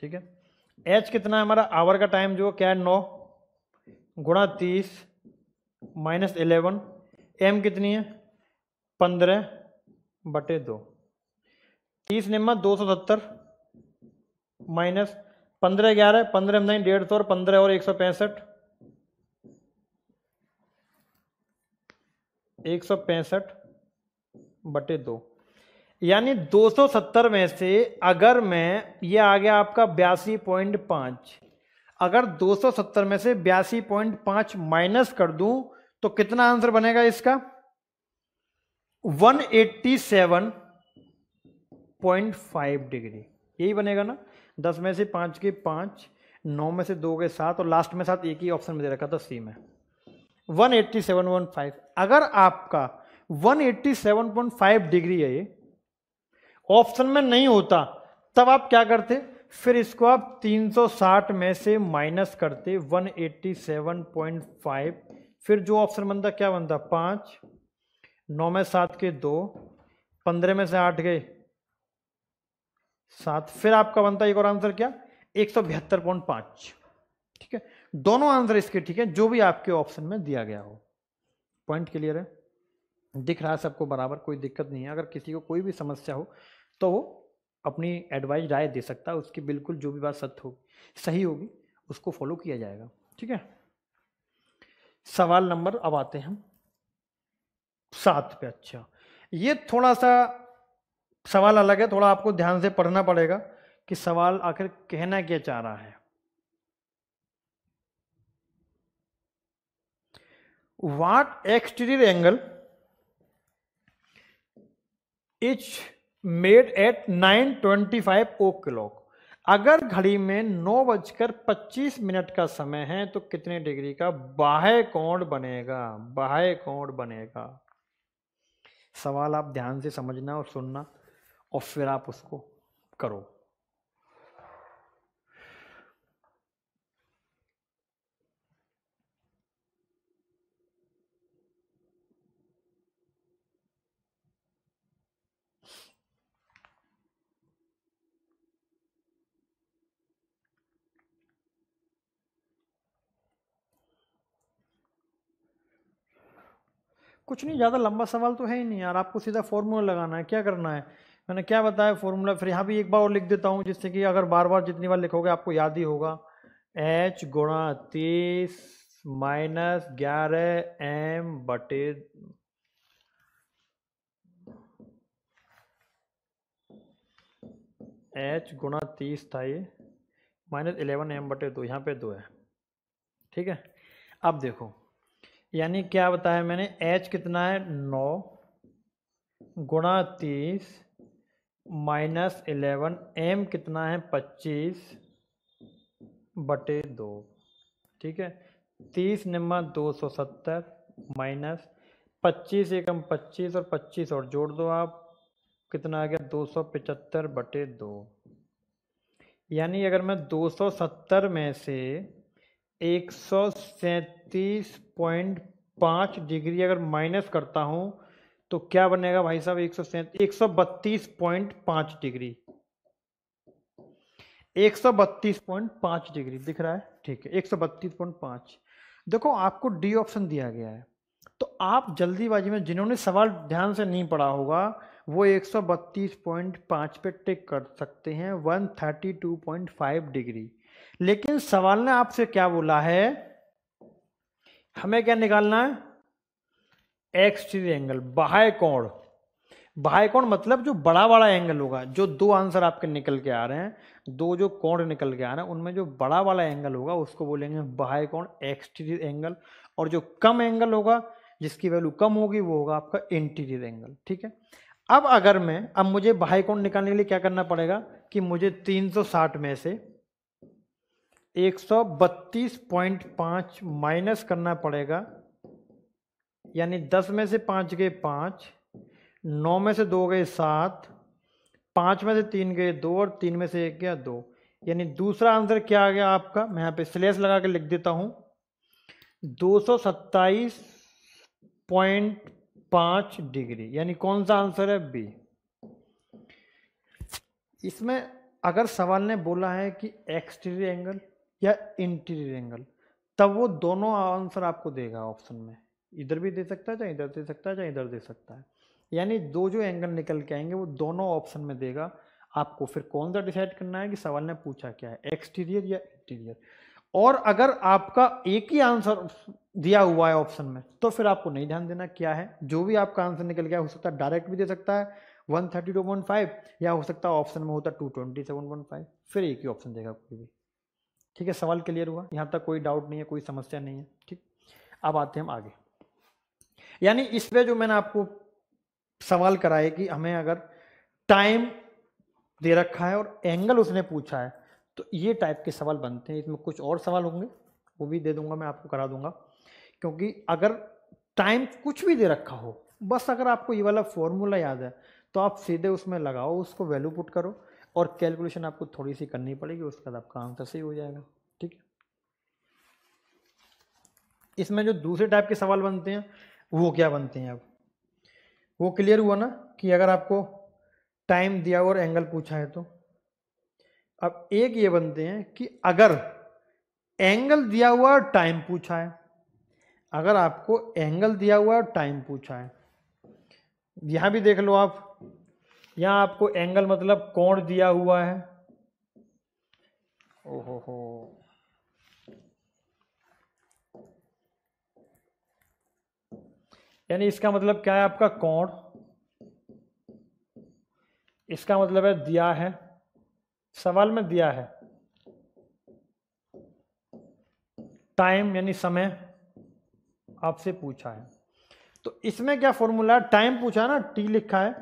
ठीक है एच कितना है हमारा आवर का टाइम जो क्या है नौ गुणा तीस माइनस इलेवन एम कितनी है पंद्रह बटे दो तीस निम्मा दो सौ सत्तर माइनस पंद्रह ग्यारह पंद्रह नहीं डेढ़ सौ और पंद्रह और एक सौ पैंसठ एक सौ पैंसठ बटे दो यानी 270 में से अगर मैं ये आ गया आपका बयासी पॉइंट पाँच अगर 270 में से बयासी पॉइंट पाँच माइनस कर दूं तो कितना आंसर बनेगा इसका 187.5 डिग्री यही बनेगा ना दस में से पाँच के पाँच नौ में से दो के सात और लास्ट में साथ एक ही ऑप्शन में दे रखा था सी में 187.5 अगर आपका 187.5 डिग्री है ये ऑप्शन में नहीं होता तब आप क्या करते फिर इसको आप 360 में से माइनस करते 187.5 फिर जो ऑप्शन बनता क्या बनता पाँच नौ में सात के दो पंद्रह में से आठ गए सात फिर आपका बनता एक और आंसर क्या एक सौ बिहत्तर पॉइंट पांच ठीक है दोनों आंसर इसके ठीक है जो भी आपके ऑप्शन में दिया गया हो पॉइंट क्लियर है दिख रहा है सबको बराबर कोई दिक्कत नहीं है अगर किसी को कोई भी समस्या हो तो वो अपनी एडवाइस राय दे सकता है उसकी बिल्कुल जो भी बात सत्य होगी सही होगी उसको फॉलो किया जाएगा ठीक है सवाल नंबर अब आते हैं हम सात पे अच्छा ये थोड़ा सा सवाल अलग है थोड़ा आपको ध्यान से पढ़ना पड़ेगा कि सवाल आखिर कहना क्या चाह रहा है what exterior angle is made at nine twenty five o'clock अगर घड़ी में नौ बजकर पच्चीस मिनट का समय है तो कितने डिग्री का बाह्य कोण बनेगा बाह्य कोण बनेगा सवाल आप ध्यान से समझना और सुनना और फिर आप उसको करो कुछ नहीं ज़्यादा लंबा सवाल तो है ही नहीं यार आपको सीधा फॉर्मूला लगाना है क्या करना है मैंने क्या बताया फॉर्मूला फिर यहाँ भी एक बार और लिख देता हूँ जिससे कि अगर बार बार जितनी बार लिखोगे आपको याद ही होगा एच गुणा तीस माइनस ग्यारह एम बटे एच गुणा तीस था ये माइनस इलेवन एम बटे दो यहाँ पे दो है ठीक है अब देखो यानी क्या बताया मैंने एच कितना है नौ गुणा तीस माइनस इलेवन एम कितना है पच्चीस बटे दो ठीक है तीस निम्मा दो सौ सत्तर माइनस पच्चीस एकम पच्चीस और पच्चीस और जोड़ दो आप कितना आ गया दो सौ पचहत्तर बटे दो यानी अगर मैं दो सौ सत्तर में से एक सौ सैंतीस पॉइंट पाँच डिग्री अगर माइनस करता हूँ तो क्या बनेगा भाई साहब एक सौ एक सौ बत्तीस पॉइंट पाँच डिग्री एक सौ बत्तीस पॉइंट पाँच डिग्री दिख रहा है ठीक है एक सौ बत्तीस पॉइंट पाँच देखो आपको डी ऑप्शन दिया गया है तो आप जल्दीबाजी में जिन्होंने सवाल ध्यान से नहीं पढ़ा होगा वो एक पॉइंट पांच पे टिक कर सकते हैं फाइव डिग्री लेकिन सवाल ने आपसे क्या बोला है हमें क्या निकालना है एक्सटीरियर एंगल बाह्य कोण बाह्य कोण मतलब जो बड़ा बड़ा एंगल होगा जो दो आंसर आपके निकल के आ रहे हैं दो जो कोण निकल के आ रहे हैं उनमें जो बड़ा वाला एंगल होगा उसको बोलेंगे बाह्य कोण एक्सटीरियर एंगल और जो कम एंगल होगा जिसकी वैल्यू कम होगी वो होगा आपका इंटीरियर एंगल ठीक है अब अगर मैं अब मुझे बाह्य कोण निकालने के लिए क्या करना पड़ेगा कि मुझे 360 में से 132.5 माइनस करना पड़ेगा यानी 10 में से 5 गए 5, नौ में से दो गए सात 5 में से तीन गए दो और तीन में से एक गया दो यानी दूसरा आंसर क्या आ गया आपका मैं यहाँ पे स्लेस लगा के लिख देता हूँ दो सौ सत्ताईस पॉइंट डिग्री यानी कौन सा आंसर है बी इसमें अगर सवाल ने बोला है कि एक्सटीरियर एंगल या इंटीरियर एंगल तब वो दोनों आंसर आपको देगा ऑप्शन में इधर भी दे सकता है चाहे इधर दे सकता है चाहे इधर दे सकता है यानी दो जो एंगल निकल के आएंगे वो दोनों ऑप्शन में देगा आपको फिर कौन सा डिसाइड करना है कि सवाल ने पूछा क्या है एक्सटीरियर या इंटीरियर और अगर आपका एक ही आंसर दिया हुआ है ऑप्शन में तो फिर आपको नहीं ध्यान देना क्या है जो भी आपका आंसर निकल गया हो सकता है डायरेक्ट भी दे सकता है 132.5 या हो सकता है ऑप्शन में होता है 227.5 फिर एक ही ऑप्शन देगा कोई भी ठीक है सवाल क्लियर हुआ यहाँ तक कोई डाउट नहीं है कोई समस्या नहीं है ठीक अब आते हैं हम आगे यानी इस पर जो मैंने आपको सवाल कराए कि हमें अगर टाइम दे रखा है और एंगल उसने पूछा है तो ये टाइप के सवाल बनते हैं इसमें कुछ और सवाल होंगे वो भी दे दूंगा मैं आपको करा दूंगा क्योंकि अगर टाइम कुछ भी दे रखा हो बस अगर आपको ये वाला फॉर्मूला याद है तो आप सीधे उसमें लगाओ उसको वैल्यू पुट करो और कैलकुलेशन आपको थोड़ी सी करनी पड़ेगी उसके बाद आपका आंसर सही हो जाएगा ठीक है इसमें जो दूसरे टाइप के सवाल बनते हैं वो क्या बनते हैं अब वो क्लियर हुआ ना कि अगर आपको टाइम दिया और एंगल पूछा है तो अब एक ये बनते हैं कि अगर एंगल दिया हुआ और टाइम पूछा है अगर आपको एंगल दिया हुआ और टाइम पूछा है यहां भी देख लो आप यहां आपको एंगल मतलब कोण दिया हुआ है ओहो हो यानी इसका मतलब क्या है आपका कोण इसका मतलब है दिया है सवाल में दिया है टाइम यानी समय आपसे पूछा है तो इसमें क्या फॉर्मूला है टाइम पूछा ना टी लिखा है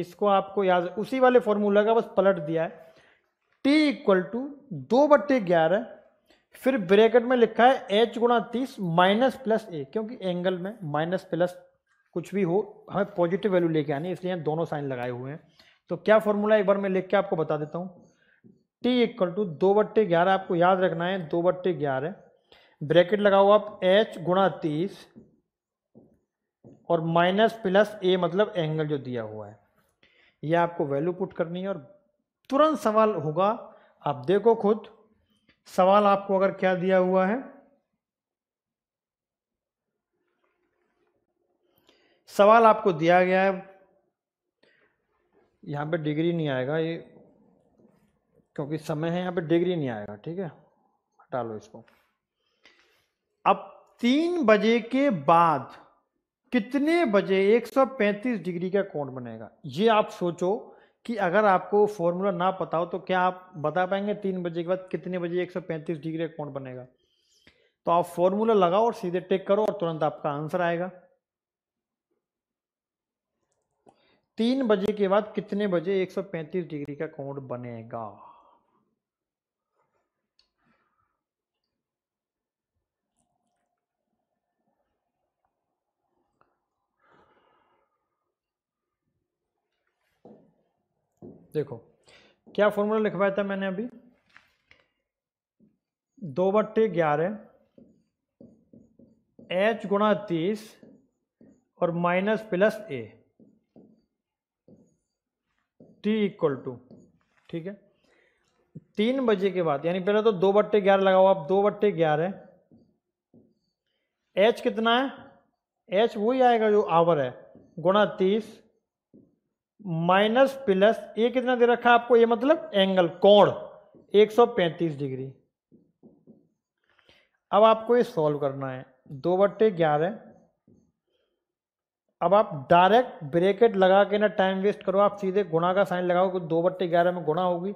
इसको आपको याद उसी वाले फॉर्मूला का बस पलट दिया है टी इक्वल टू दो बट्टे ग्यारह फिर ब्रैकेट में लिखा है एच गुणा तीस माइनस प्लस ए क्योंकि एंगल में माइनस प्लस कुछ भी हो हमें पॉजिटिव वैल्यू लेके आनी इसलिए हम दोनों साइन लगाए हुए हैं तो क्या फॉर्मूला एक बार मैं लिख के आपको बता देता हूँ टी इक्वल टू दो बट्टे ग्यारह आपको याद रखना है दो बट्टे ग्यारह ब्रैकेट लगाओ आप एच गुणा तीस और माइनस प्लस ए मतलब एंगल जो दिया हुआ है ये आपको वैल्यू पुट करनी है और तुरंत सवाल होगा आप देखो खुद सवाल आपको अगर क्या दिया हुआ है सवाल आपको दिया गया है यहाँ पे डिग्री नहीं आएगा ये क्योंकि समय है यहाँ पे डिग्री नहीं आएगा ठीक है हटा लो इसको अब तीन बजे के बाद कितने बजे 135 डिग्री का कोण बनेगा ये आप सोचो कि अगर आपको फॉर्मूला ना पता हो तो क्या आप बता पाएंगे तीन बजे के बाद कितने बजे 135 डिग्री का कोण बनेगा तो आप फॉर्मूला लगाओ और सीधे टेक करो और तुरंत आपका आंसर आएगा तीन बजे के बाद कितने बजे 135 डिग्री का कोण बनेगा देखो क्या फॉर्मूला लिखवाया था मैंने अभी दो बट्टे ग्यारह एच गुणा तीस और minus plus A T equal to ठीक है तीन बजे के बाद यानी पहले तो दो बट्टे ग्यारह लगाओ आप दो बट्टे ग्यारह एच कितना है एच वही आएगा जो आवर है गुणा तीस माइनस प्लस ये कितना दे रखा है आपको ये मतलब एंगल कोण 135 डिग्री अब आपको ये सॉल्व करना है दो बट्टे ग्यारह अब आप डायरेक्ट ब्रेकेट लगा के ना टाइम वेस्ट करो आप सीधे गुणा का साइन लगाओ दो बट्टे ग्यारह में गुणा होगी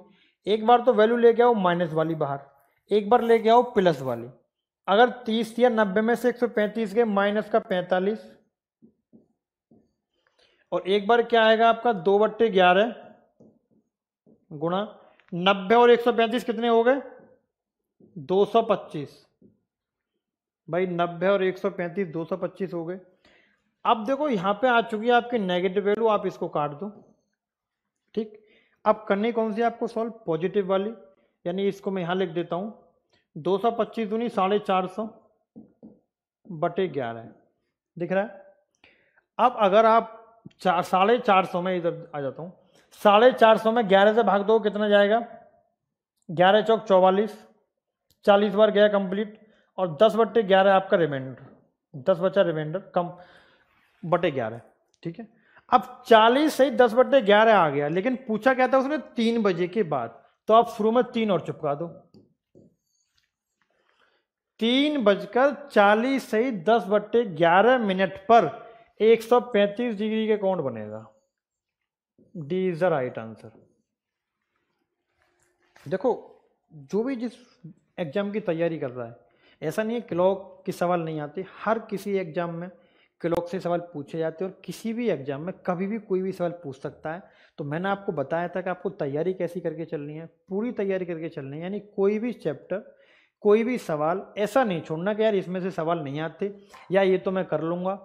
एक बार तो वैल्यू लेके आओ माइनस वाली बाहर एक बार लेके आओ प्लस वाली अगर तीस या नब्बे में से एक सौ पैंतीस के माइनस का पैंतालीस और एक बार क्या आएगा आपका दो बट्टे ग्यारह गुणा नब्बे और एक सौ पैंतीस कितने हो गए दो सौ पच्चीस भाई नब्बे और एक सौ पैंतीस दो सौ पच्चीस हो गए अब देखो यहां पे आ चुकी है आपकी नेगेटिव वैल्यू आप इसको काट दो ठीक अब करनी कौन सी आपको सॉल्व पॉजिटिव वाली यानी इसको मैं यहां लिख देता हूं दो सौ पच्चीस दूनी साढ़े चार सौ बटे ग्यारह दिख रहा है अब अगर आप चार साढ़े चार सौ में इधर आ जाता हूँ साढ़े चार सौ में ग्यारह से भाग दो कितना जाएगा ग्यारह चौक चौवालीस चालीस बार गया कंप्लीट और दस बट्टे ग्यारह आपका रिमाइंडर दस बचा रिमाइंडर कम बटे ग्यारह ठीक है अब चालीस से दस बट्टे ग्यारह आ गया लेकिन पूछा क्या था उसने तीन बजे के बाद तो आप शुरू में तीन और चुपका दो तीन बजकर चालीस से दस बट्टे ग्यारह मिनट पर 135 डिग्री का कोण बनेगा D is the right answer देखो जो भी जिस एग्जाम की तैयारी कर रहा है ऐसा नहीं है क्लॉक की सवाल नहीं आते हर किसी एग्जाम में क्लॉक से सवाल पूछे जाते हैं और किसी भी एग्जाम में कभी भी कोई भी सवाल पूछ सकता है तो मैंने आपको बताया था कि आपको तैयारी कैसी करके चलनी है पूरी तैयारी करके चलनी है यानी कोई भी चैप्टर कोई भी सवाल ऐसा नहीं छोड़ना कि यार इसमें से सवाल नहीं आते या ये तो मैं कर लूँगा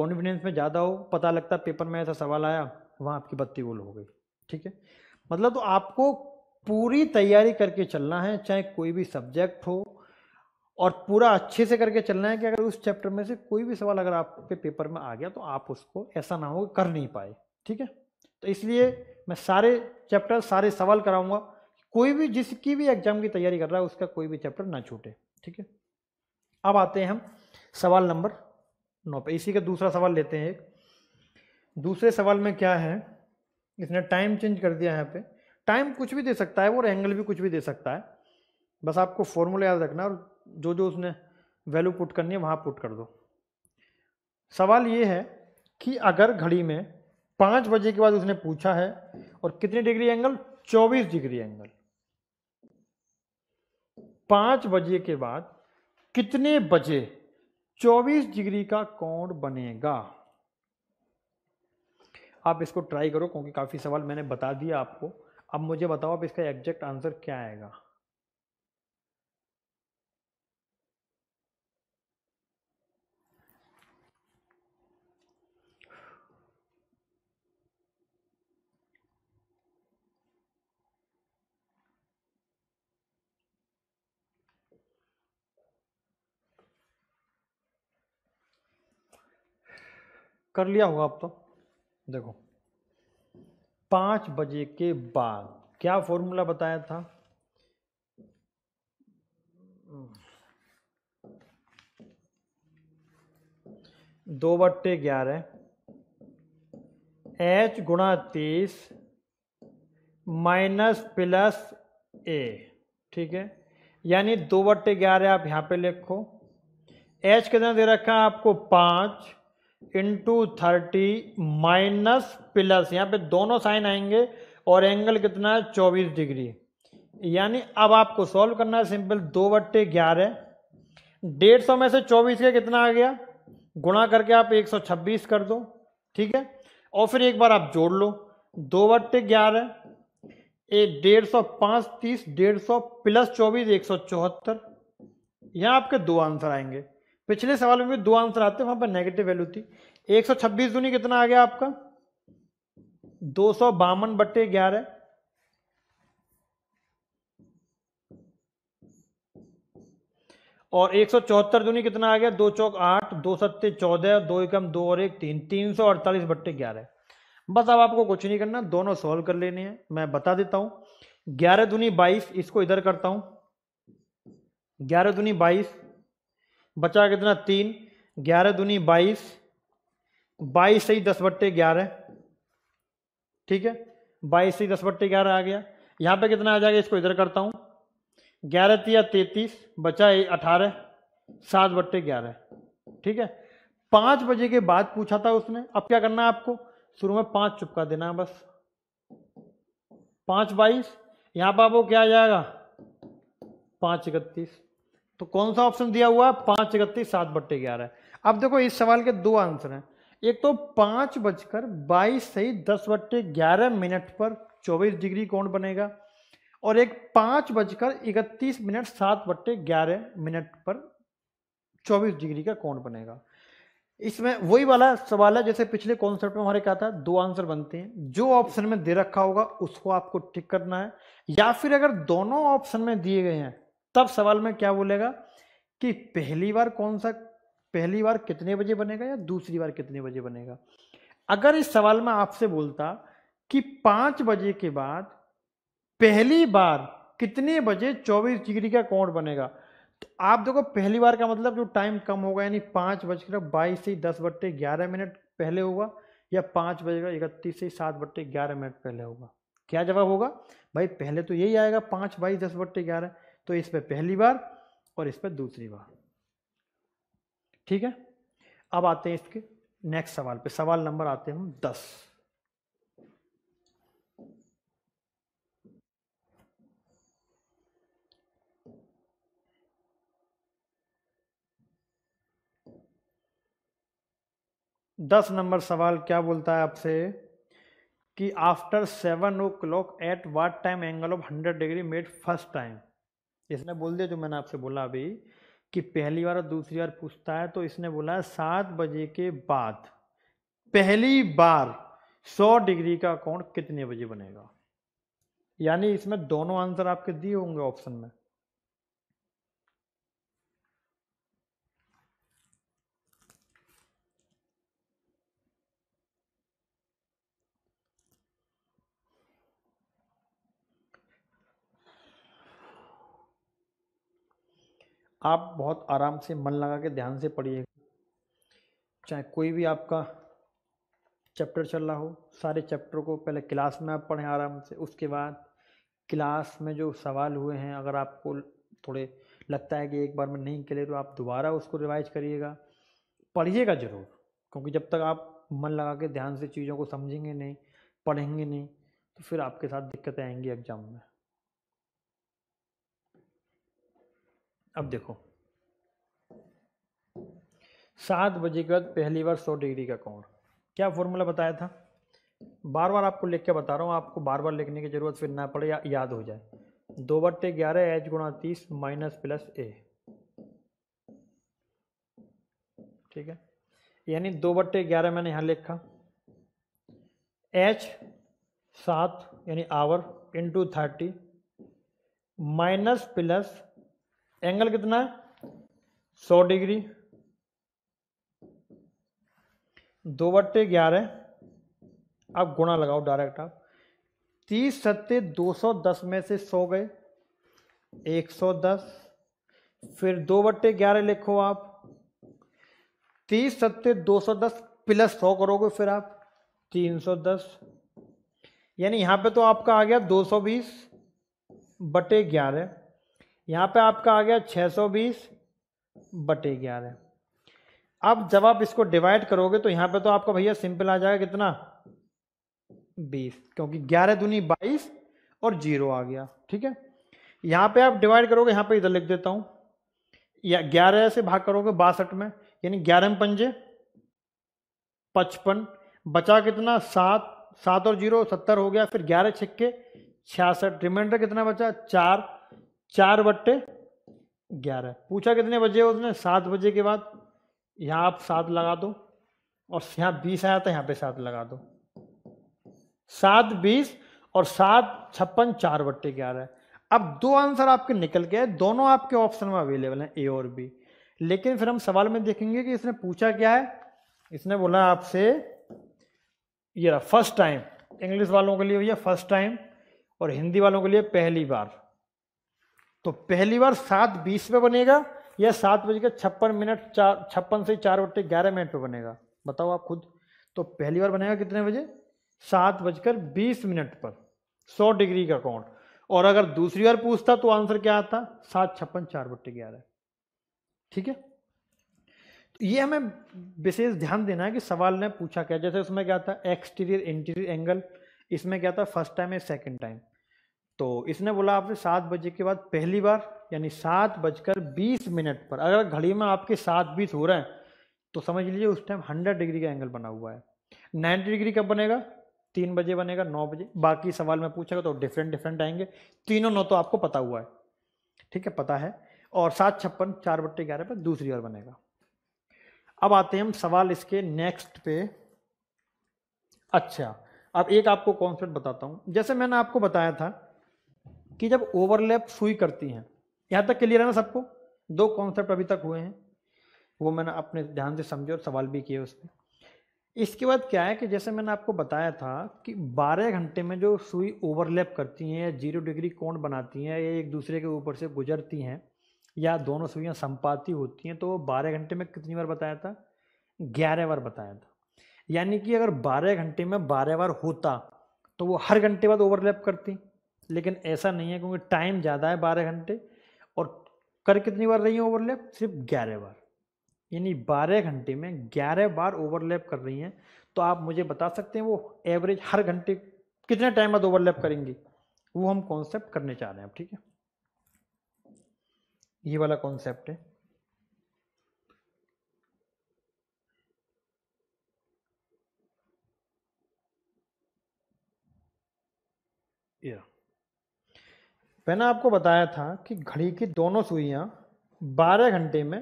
कॉन्फिडेंस में ज़्यादा हो पता लगता पेपर में ऐसा सवाल आया वहाँ आपकी बत्ती गोल हो गई ठीक है मतलब तो आपको पूरी तैयारी करके चलना है चाहे कोई भी सब्जेक्ट हो और पूरा अच्छे से करके चलना है कि अगर उस चैप्टर में से कोई भी सवाल अगर आपके पेपर में आ गया तो आप उसको ऐसा ना हो कर नहीं पाए ठीक है तो इसलिए मैं सारे चैप्टर सारे सवाल कराऊंगा कोई भी जिसकी भी एग्जाम की तैयारी कर रहा है उसका कोई भी चैप्टर ना छूटे ठीक है अब आते हैं हम सवाल नंबर नौ पे इसी का दूसरा सवाल लेते हैं एक दूसरे सवाल में क्या है इसने टाइम चेंज कर दिया यहाँ पे टाइम कुछ भी दे सकता है और एंगल भी कुछ भी दे सकता है बस आपको फॉर्मूला याद रखना और जो जो उसने वैल्यू पुट करनी है वहाँ पुट कर दो सवाल ये है कि अगर घड़ी में पाँच बजे के बाद उसने पूछा है और कितनी डिग्री एंगल चौबीस डिग्री एंगल पाँच बजे के बाद कितने बजे 24 डिग्री का कोण बनेगा आप इसको ट्राई करो क्योंकि काफ़ी सवाल मैंने बता दिया आपको अब मुझे बताओ आप इसका एग्जैक्ट आंसर क्या आएगा कर लिया होगा आप तो देखो पाँच बजे के बाद क्या फॉर्मूला बताया था दो बट्टे ग्यारह एच गुणा तीस माइनस प्लस ए ठीक है यानी दो बट्टे ग्यारह आप यहाँ पे लिखो एच कितना दे रखा है आपको पाँच इंटू थर्टी माइनस प्लस यहाँ पे दोनों साइन आएंगे और एंगल कितना है चौबीस डिग्री यानी अब आपको सॉल्व करना है सिंपल दो बट्टे ग्यारह डेढ़ सौ में से चौबीस का कितना आ गया गुणा करके आप एक सौ छब्बीस कर दो ठीक है और फिर एक बार आप जोड़ लो दो बट्टे ग्यारह एक डेढ़ सौ पाँच तीस डेढ़ सौ प्लस चौबीस एक सौ चौहत्तर यहाँ आपके दो आंसर आएंगे पिछले सवाल में भी दो आंसर आते वहां पर नेगेटिव वैल्यू थी 126 सौ छब्बीस दूनी कितना आ गया आपका दो सौ बावन बट्टे ग्यारह और एक सौ चौहत्तर दूनी कितना आ गया दो चौक आठ दो सत्ते चौदह दो एकम दो और एक तीन तीन सौ अड़तालीस बट्टे ग्यारह बस अब आपको कुछ नहीं करना दोनों सॉल्व कर लेने हैं मैं बता देता हूं ग्यारह दूनी बाईस इसको इधर करता हूं ग्यारह दूनी बाईस बचा कितना तीन ग्यारह दूनी बाईस बाईस से ही दस बट्टे ग्यारह ठीक है बाईस से ही दस बट्टे ग्यारह आ गया यहाँ पे कितना आ जाएगा इसको इधर करता हूँ ग्यारह तिया तैतीस बचा अठारह सात बट्टे ग्यारह ठीक है पाँच बजे के बाद पूछा था उसने अब क्या करना है आपको शुरू में पाँच चुपका देना है बस पाँच बाईस यहाँ पर आपको क्या आ जाएगा पाँच इकतीस तो कौन सा ऑप्शन दिया हुआ है पांच इकतीस सात बट्टे ग्यारह अब देखो इस सवाल के दो आंसर हैं एक तो पांच बजकर बाईस से ही दस बट्टे ग्यारह मिनट पर चौबीस डिग्री कोण बनेगा और एक पांच बजकर इकतीस मिनट सात बट्टे ग्यारह मिनट पर चौबीस डिग्री का कोण बनेगा इसमें वही वाला सवाल है जैसे पिछले कॉन्सेप्ट में हमारे कहा था दो आंसर बनते हैं जो ऑप्शन में दे रखा होगा उसको आपको टिक करना है या फिर अगर दोनों ऑप्शन में दिए गए हैं तब सवाल में क्या बोलेगा कि पहली बार कौन सा पहली बार कितने बजे बनेगा या दूसरी बार कितने बजे बनेगा अगर इस सवाल में आपसे बोलता कि पाँच बजे के बाद पहली बार कितने बजे चौबीस डिग्री का कोण बनेगा तो आप देखो पहली बार का मतलब जो टाइम कम होगा यानी पाँच बजकर बाईस से दस बट्टे ग्यारह मिनट पहले होगा या पाँच बजकर इकतीस से सात बट्टे ग्यारह मिनट पहले होगा क्या जवाब होगा भाई पहले तो यही आएगा पाँच बाईस दस बट्टे ग्यारह तो इस पर पहली बार और इस पर दूसरी बार ठीक है अब आते हैं इसके नेक्स्ट सवाल पे सवाल नंबर आते हैं हम दस दस नंबर सवाल क्या बोलता है आपसे कि after seven o'clock at what time angle of hundred degree made first time इसने बोल दिया जो मैंने आपसे बोला अभी कि पहली बार और दूसरी बार पूछता है तो इसने बोला सात बजे के बाद पहली बार सौ डिग्री का कोण कितने बजे बनेगा यानी इसमें दोनों आंसर आपके दिए होंगे ऑप्शन में आप बहुत आराम से मन लगा के ध्यान से पढ़िएगा चाहे कोई भी आपका चैप्टर चल रहा हो सारे चैप्टर को पहले क्लास में आप पढ़ें आराम से उसके बाद क्लास में जो सवाल हुए हैं अगर आपको थोड़े लगता है कि एक बार में नहीं क्लियर तो आप दोबारा उसको रिवाइज करिएगा पढ़िएगा ज़रूर क्योंकि जब तक आप मन लगा के ध्यान से चीज़ों को समझेंगे नहीं पढ़ेंगे नहीं तो फिर आपके साथ दिक्कतें आएंगी एग्ज़ाम में अब देखो सात बजे के बाद पहली बार सौ डिग्री का कोण क्या फॉर्मूला बताया था बार बार आपको लिख के बता रहा हूँ आपको बार बार लिखने की ज़रूरत फिर ना पड़े या याद हो जाए दो बट्टे ग्यारह एच गुणा तीस माइनस प्लस ए ठीक है यानी दो बट्टे ग्यारह मैंने यहाँ लिखा एच सात यानी hour into thirty minus plus angle कितना है सौ डिग्री दो बट्टे ग्यारह आप गुणा लगाओ डायरेक्ट आप तीस सत्ते दो सौ दस में से सौ गए एक सौ दस फिर दो बट्टे ग्यारह लिखो आप तीस सत्ते दो सौ दस प्लस सौ करोगे फिर आप तीन सौ दस यानी यहां पे तो आपका आ गया दो सौ बीस बटे ग्यारह यहाँ पे आपका आ गया 620 बटे ग्यारह अब जब आप इसको डिवाइड करोगे तो यहाँ पे तो आपका भैया सिंपल आ जाएगा कितना 20 क्योंकि 11 दूनी 22 और जीरो आ गया ठीक है यहाँ पे आप डिवाइड करोगे यहाँ पे इधर लिख देता हूँ या ग्यारह से भाग करोगे बासठ में यानी ग्यारह में पंजे पचपन बचा कितना सात सात और जीरो सत्तर हो गया फिर ग्यारह छिक्के छियासठ रिमाइंडर कितना बचा चार चार बट्टे ग्यारह पूछा कितने बजे उसने सात बजे के बाद यहाँ आप सात लगा दो और यहाँ बीस आया था यहाँ पे सात लगा दो सात बीस और सात छप्पन चार बट्टे ग्यारह अब दो आंसर आपके निकल गए दोनों आपके ऑप्शन में अवेलेबल हैं ए और बी लेकिन फिर हम सवाल में देखेंगे कि इसने पूछा क्या है इसने बोला आपसे ये रहा फर्स्ट टाइम इंग्लिश वालों के लिए भैया फर्स्ट टाइम और हिंदी वालों के लिए पहली बार तो पहली बार सात बीस पे बनेगा या सात बजकर छप्पन मिनट चार छप्पन से चार बट्टे ग्यारह मिनट पे बनेगा बताओ आप खुद तो पहली बार बनेगा कितने बजे सात बजकर बीस मिनट पर सौ डिग्री का कोण और अगर दूसरी बार पूछता तो आंसर क्या आता सात छप्पन चार बट्टे ग्यारह ठीक है तो ये हमें विशेष ध्यान देना है कि सवाल ने पूछा क्या जैसे उसमें क्या था एक्सटीरियर इंटीरियर एंगल इसमें क्या था फर्स्ट टाइम या सेकेंड टाइम तो इसने बोला आपने सात बजे के बाद पहली बार यानी सात बजकर बीस मिनट पर अगर घड़ी में आपके सात बीस हो रहे हैं तो समझ लीजिए उस टाइम हंड्रेड डिग्री का एंगल बना हुआ है नाइन्टी डिग्री कब बनेगा तीन बजे बनेगा नौ बजे बाकी सवाल में पूछेगा तो डिफरेंट डिफरेंट आएंगे तीनों नौ तो आपको पता हुआ है ठीक है पता है और सात छप्पन चार बट्टे ग्यारह पर दूसरी बार बनेगा अब आते हैं हम सवाल इसके नेक्स्ट पे अच्छा अब एक आपको कॉन्सेप्ट बताता हूँ जैसे मैंने आपको बताया था कि जब ओवरलैप सुई करती हैं यहाँ तक क्लियर है ना सबको दो कॉन्सेप्ट अभी तक हुए हैं वो मैंने अपने ध्यान से समझे और सवाल भी किए उस पर इसके बाद क्या है कि जैसे मैंने आपको बताया था कि 12 घंटे में जो सुई ओवरलैप करती हैं या जीरो डिग्री कोण बनाती हैं या एक दूसरे के ऊपर से गुजरती हैं या दोनों सुइयाँ संपाती होती हैं तो वो बारह घंटे में कितनी बार बताया था ग्यारह बार बताया था यानी कि अगर बारह घंटे में बारह बार होता तो वो हर घंटे बाद ओवरलैप करती लेकिन ऐसा नहीं है क्योंकि टाइम ज़्यादा है बारह घंटे और कर कितनी बार रही हैं ओवरलैप सिर्फ ग्यारह बार यानी बारह घंटे में ग्यारह बार ओवरलैप कर रही हैं तो आप मुझे बता सकते हैं वो एवरेज हर घंटे कितने टाइम बाद ओवरलैप करेंगी वो हम कॉन्सेप्ट करने चाह रहे हैं ठीक है ये वाला कॉन्सेप्ट है मैंने आपको बताया था कि घड़ी की दोनों सुइयाँ 12 घंटे में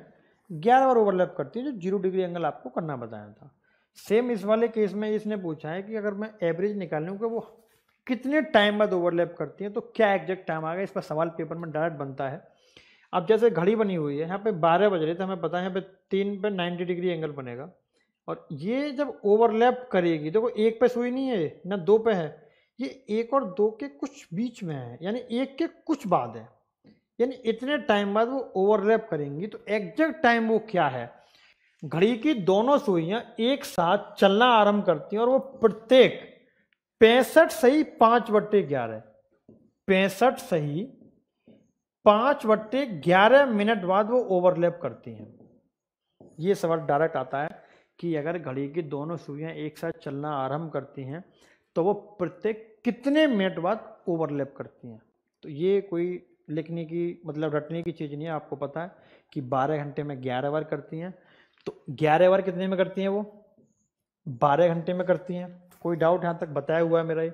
11 बार ओवरलैप करती है जो जीरो डिग्री एंगल आपको करना बताया था सेम इस वाले केस में इसने पूछा है कि अगर मैं एवरेज निकालूँ कि वो कितने टाइम बाद ओवरलैप करती हैं तो क्या एग्जैक्ट टाइम आ गया इस पर सवाल पेपर में डायरेक्ट बनता है अब जैसे घड़ी बनी हुई है यहाँ पे बारह बज रहे थे हमें पता है यहाँ पे तीन पे नाइन्टी डिग्री एंगल बनेगा और ये जब ओवरलैप करेगी देखो तो एक पे सुई नहीं है ना दो पे है ये एक और दो के कुछ बीच में है यानी एक के कुछ बाद है यानी इतने टाइम बाद वो ओवरलैप करेंगी तो एग्जैक्ट टाइम वो क्या है घड़ी की दोनों सुइयां एक साथ चलना आरंभ करती हैं और वो प्रत्येक पैंसठ सही पांच बट्टे ग्यारह पैंसठ सही पांच बट्टे ग्यारह मिनट बाद वो ओवरलैप करती हैं ये सवाल डायरेक्ट आता है कि अगर घड़ी की दोनों सुइयां एक साथ चलना आरंभ करती हैं तो वो प्रत्येक कितने मिनट बाद ओवरलैप करती हैं तो ये कोई लिखने की मतलब रटने की चीज़ नहीं है आपको पता है कि 12 घंटे में 11 बार करती हैं तो 11 बार कितने में करती हैं वो 12 घंटे में करती हैं कोई डाउट यहाँ तक बताया हुआ है मेरा ये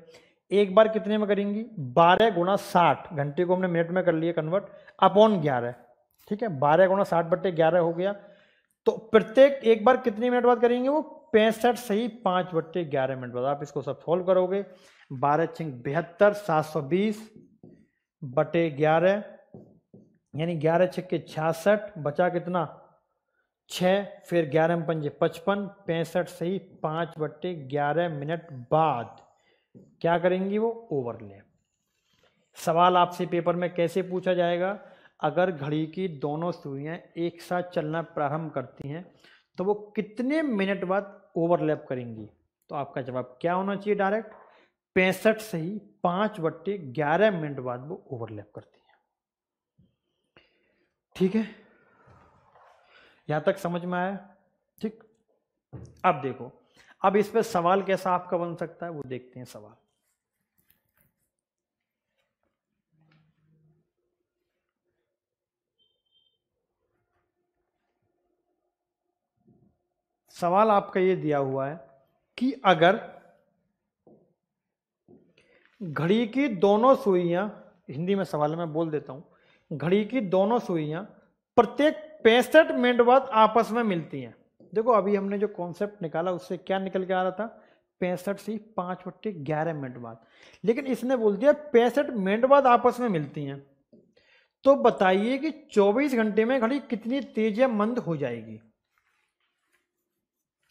एक बार कितने में करेंगी 12 गुणा साठ घंटे को हमने मिनट में कर लिया कन्वर्ट अपॉन ग्यारह ठीक है बारह गुणा साठ बट्टे ग्यारह हो गया तो प्रत्येक एक बार कितने मिनट बाद करेंगे वो पैंसठ सही पाँच बट्टे ग्यारह मिनट बाद आप इसको सब सॉल्व करोगे बारह छिंग बेहत्तर सात सौ बीस बटे ग्यारह यानी ग्यारह छक्के छियासठ बचा कितना छः फिर ग्यारह में पंजे पचपन पैंसठ सही पाँच बट्टे ग्यारह मिनट बाद क्या करेंगी वो ओवरले सवाल आपसे पेपर में कैसे पूछा जाएगा अगर घड़ी की दोनों सुइयाँ एक साथ चलना प्रारंभ करती हैं तो वो कितने मिनट बाद ओवरलैप करेंगी तो आपका जवाब क्या होना चाहिए डायरेक्ट पैंसठ से ही पांच बट्टे ग्यारह मिनट बाद वो ओवरलैप करती हैं ठीक है यहां तक समझ में आया ठीक अब देखो अब इस पर सवाल कैसा आपका बन सकता है वो देखते हैं सवाल सवाल आपका ये दिया हुआ है कि अगर घड़ी की दोनों सुइयां हिंदी में सवाल में बोल देता हूं घड़ी की दोनों सुइयां प्रत्येक पैंसठ मिनट बाद आपस में मिलती हैं देखो अभी हमने जो कॉन्सेप्ट निकाला उससे क्या निकल के आ रहा था पैंसठ से पांच बट्टे ग्यारह मिनट बाद लेकिन इसने बोल दिया पैंसठ मिनट बाद आपस में मिलती हैं तो बताइए कि 24 घंटे में घड़ी कितनी तेज या मंद हो जाएगी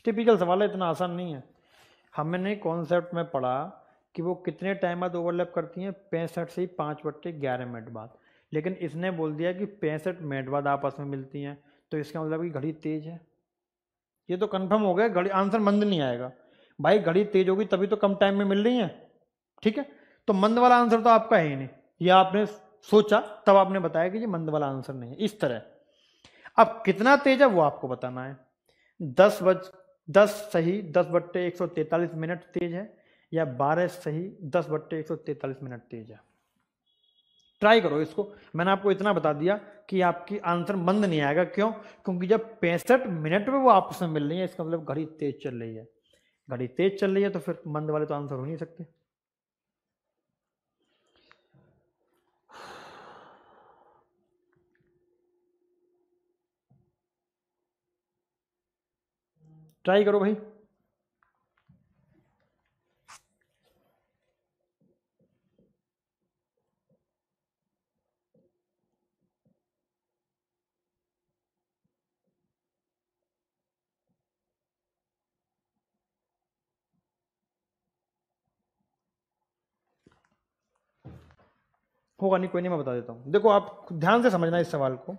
टिपिकल सवाल है इतना आसान नहीं है हमने कॉन्सेप्ट में पढ़ा कि वो कितने टाइम बाद ओवरलैप करती हैं पैंसठ से ही पाँच बट्टे ग्यारह मिनट बाद लेकिन इसने बोल दिया कि पैंसठ मिनट बाद आपस में मिलती हैं तो इसका मतलब कि घड़ी तेज है ये तो कंफर्म हो गया घड़ी आंसर मंद नहीं आएगा भाई घड़ी तेज होगी तभी तो कम टाइम में मिल रही है ठीक है तो मंद वाला आंसर तो आपका है ही नहीं ये आपने सोचा तब आपने बताया कि ये मंद वाला आंसर नहीं है इस तरह अब कितना तेज है वो आपको बताना है दस बज दस सही दस बट्टे एक सौ तैतालीस मिनट तेज है या बारह सही दस बट्टे एक सौ तैतालीस मिनट तेज है ट्राई करो इसको मैंने आपको इतना बता दिया कि आपकी आंसर मंद नहीं आएगा क्यों क्योंकि जब पैंसठ मिनट में वो आपस में मिल रही है इसका मतलब घड़ी तेज चल रही है घड़ी तेज चल रही है तो फिर मंद वाले तो आंसर हो नहीं सकते ट्राई करो भाई होगा नहीं कोई नहीं मैं बता देता हूं देखो आप ध्यान से समझना इस सवाल को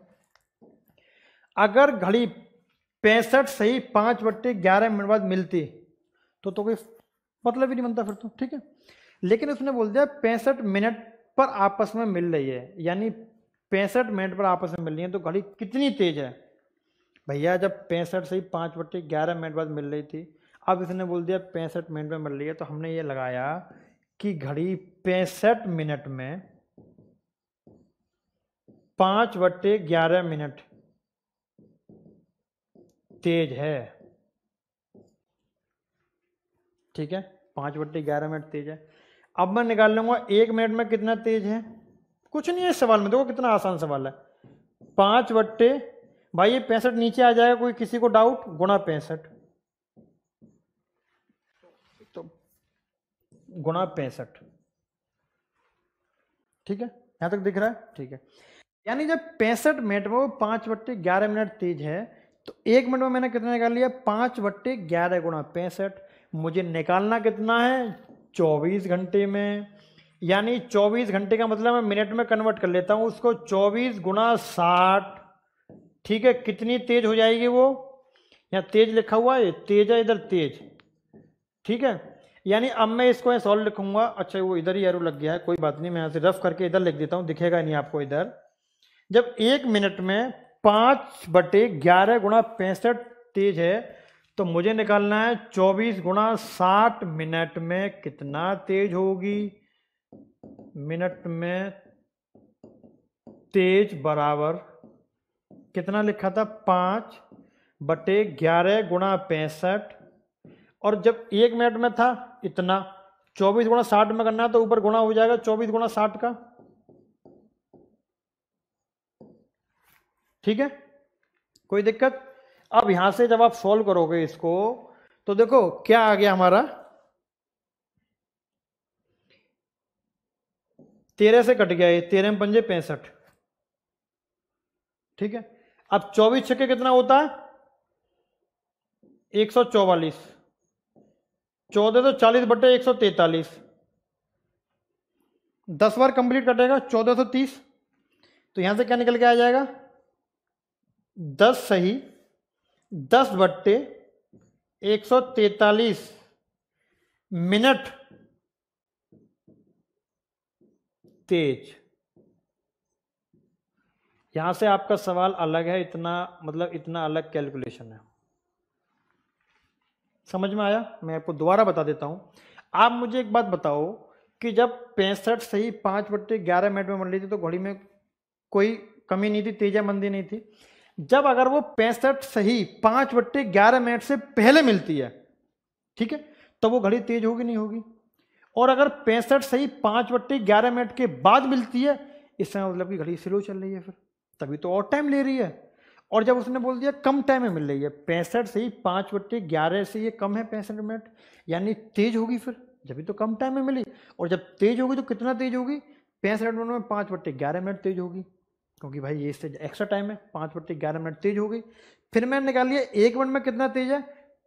अगर घड़ी पैंसठ सही पाँच बट्टे ग्यारह मिनट बाद मिलती तो तो कोई मतलब ही नहीं बनता फिर तो ठीक है लेकिन उसने बोल दिया पैंसठ मिनट पर आपस में मिल रही है यानी पैंसठ मिनट पर आपस में मिल रही है तो घड़ी कितनी तेज है भैया जब पैंसठ सही पांच पाँच बट्टे ग्यारह मिनट बाद मिल रही थी अब इसने बोल दिया पैंसठ मिनट में मिल रही है तो हमने ये लगाया कि घड़ी पैंसठ मिनट में पाँच बट्टे ग्यारह मिनट तेज है ठीक है पांच बट्टी ग्यारह मिनट तेज है अब मैं निकाल लूंगा एक मिनट में कितना तेज है कुछ नहीं है इस सवाल में देखो कितना आसान सवाल है पांच बट्टे भाई ये पैंसठ नीचे आ जाएगा कोई किसी को डाउट गुणा पैंसठ तो गुणा पैंसठ ठीक है यहां तक दिख रहा है ठीक है यानी जब पैंसठ मिनट में वो पांच बट्टे ग्यारह मिनट तेज है तो एक मिनट में मैंने कितना निकाल लिया पाँच बट्टे ग्यारह गुणा पैंसठ मुझे निकालना कितना है चौबीस घंटे में यानी चौबीस घंटे का मतलब मैं मिनट में कन्वर्ट कर लेता हूँ उसको चौबीस गुणा साठ ठीक है कितनी तेज हो जाएगी वो यहाँ तेज लिखा हुआ है तेज है इधर तेज ठीक है यानी अब मैं इसको यहाँ सॉल्व लिखूंगा अच्छा वो इधर ही एरो लग गया है कोई बात नहीं मैं यहाँ से रफ करके इधर लिख देता हूँ दिखेगा नहीं आपको इधर जब एक मिनट में पाँच बटे ग्यारह गुणा पैंसठ तेज है तो मुझे निकालना है चौबीस गुणा साठ मिनट में कितना तेज होगी मिनट में तेज बराबर कितना लिखा था पाँच बटे ग्यारह गुणा पैंसठ और जब एक मिनट में था इतना चौबीस गुणा साठ में करना है तो ऊपर गुणा हो जाएगा चौबीस गुणा साठ का ठीक है कोई दिक्कत अब यहां से जब आप सॉल्व करोगे इसको तो देखो क्या आ गया हमारा तेरह से कट गया ये तेरह में पंजे पैंसठ ठीक है अब चौबीस छक्के कितना होता है एक सौ चौवालीस चौदह सौ तो चालीस बटे एक सौ तैतालीस दस बार कंप्लीट कटेगा चौदह सौ तीस तो यहां से क्या निकल के आ जाएगा दस सही दस बट्टे एक सौ तैतालीस मिनट तेज यहां से आपका सवाल अलग है इतना मतलब इतना अलग कैलकुलेशन है समझ में आया मैं आपको दोबारा बता देता हूं आप मुझे एक बात बताओ कि जब पैंसठ सही पांच बट्टे ग्यारह मिनट में मंडी थी तो घोड़ी में कोई कमी नहीं थी तेजा मंदी नहीं थी जब अगर वो पैंसठ सही पांच बट्टे ग्यारह मिनट से पहले मिलती है ठीक है तो वो घड़ी तेज होगी नहीं होगी और अगर पैंसठ सही पांच बट्टे ग्यारह मिनट के बाद मिलती है इसका मतलब कि घड़ी स्लो चल रही है फिर तभी तो और टाइम ले रही है और जब उसने बोल दिया कम टाइम में मिल रही है पैंसठ सही पांच बट्टे ग्यारह से ये कम है पैंसठ मिनट यानी तेज होगी फिर जब भी तो कम टाइम में मिली और जब तेज होगी तो कितना तेज होगी पैंसठ मिनट में पाँच बट्टे ग्यारह मिनट तेज होगी क्योंकि भाई ये इससे एक्स्ट्रा टाइम है पाँच बट्टे ग्यारह मिनट तेज हो गई फिर मैंने निकाल लिया एक मिनट में कितना तेज है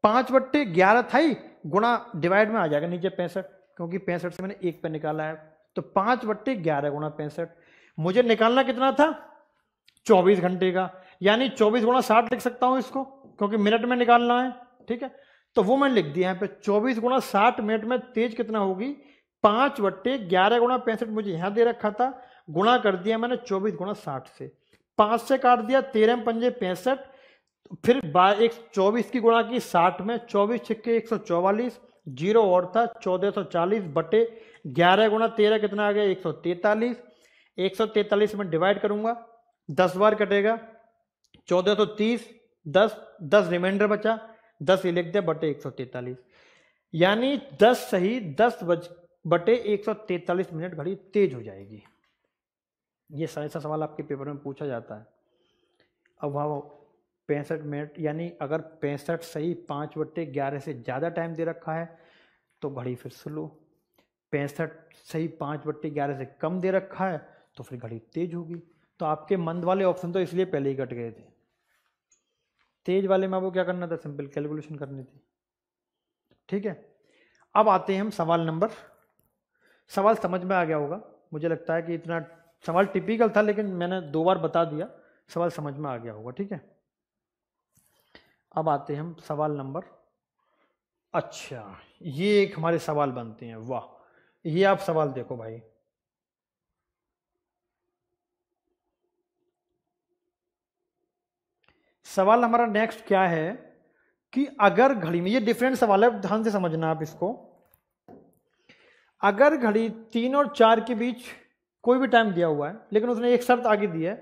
पाँच बट्टे ग्यारह था ही गुणा डिवाइड में आ जाएगा नीचे पैंसठ क्योंकि पैंसठ से मैंने एक पे निकाला है तो पाँच बट्टे ग्यारह गुणा पैंसठ मुझे निकालना कितना था चौबीस घंटे का यानी चौबीस गुणा साठ लिख सकता हूँ इसको क्योंकि मिनट में निकालना है ठीक है तो वो मैंने लिख दिया यहाँ पे चौबीस गुणा साठ मिनट में तेज कितना होगी पाँच बट्टे ग्यारह गुणा पैंसठ मुझे यहाँ दे रखा था गुणा कर दिया मैंने चौबीस गुणा साठ से पाँच से काट दिया तेरह पंजे पैंसठ फिर एक चौबीस की गुणा की साठ में चौबीस छिक्के एक सौ चौवालीस जीरो और था चौदह सौ चालीस बटे ग्यारह गुणा तेरह कितना आ गया एक सौ तैतालीस एक सौ तैतालीस में डिवाइड करूंगा दस बार कटेगा चौदह सौ तीस दस दस रिमाइंडर बचा दस ये लिख दिया बटे एक सौ तैतालीस यानी दस सही दस बज बटे एक सौ तैतालीस मिनट घड़ी तेज हो जाएगी ये ऐसा सवाल आपके पेपर में पूछा जाता है अब वहाँ पैंसठ मिनट यानी अगर पैंसठ सही पाँच बट्टे ग्यारह से ज़्यादा टाइम दे रखा है तो घड़ी फिर स्लो पैंसठ सही पाँच बट्टे ग्यारह से कम दे रखा है तो फिर घड़ी तेज होगी तो आपके मंद वाले ऑप्शन तो इसलिए पहले ही कट गए थे तेज वाले में आपको क्या करना था सिंपल कैलकुलेशन करनी थी ठीक है अब आते हैं हम सवाल नंबर सवाल समझ में आ गया होगा मुझे लगता है कि इतना सवाल टिपिकल था लेकिन मैंने दो बार बता दिया सवाल समझ में आ गया होगा ठीक है अब आते हैं हम सवाल नंबर अच्छा ये एक हमारे सवाल बनते हैं वाह ये आप सवाल देखो भाई सवाल हमारा नेक्स्ट क्या है कि अगर घड़ी में ये डिफरेंट सवाल है ध्यान से समझना आप इसको अगर घड़ी तीन और चार के बीच कोई भी टाइम दिया हुआ है लेकिन उसने एक शर्त आगे दी है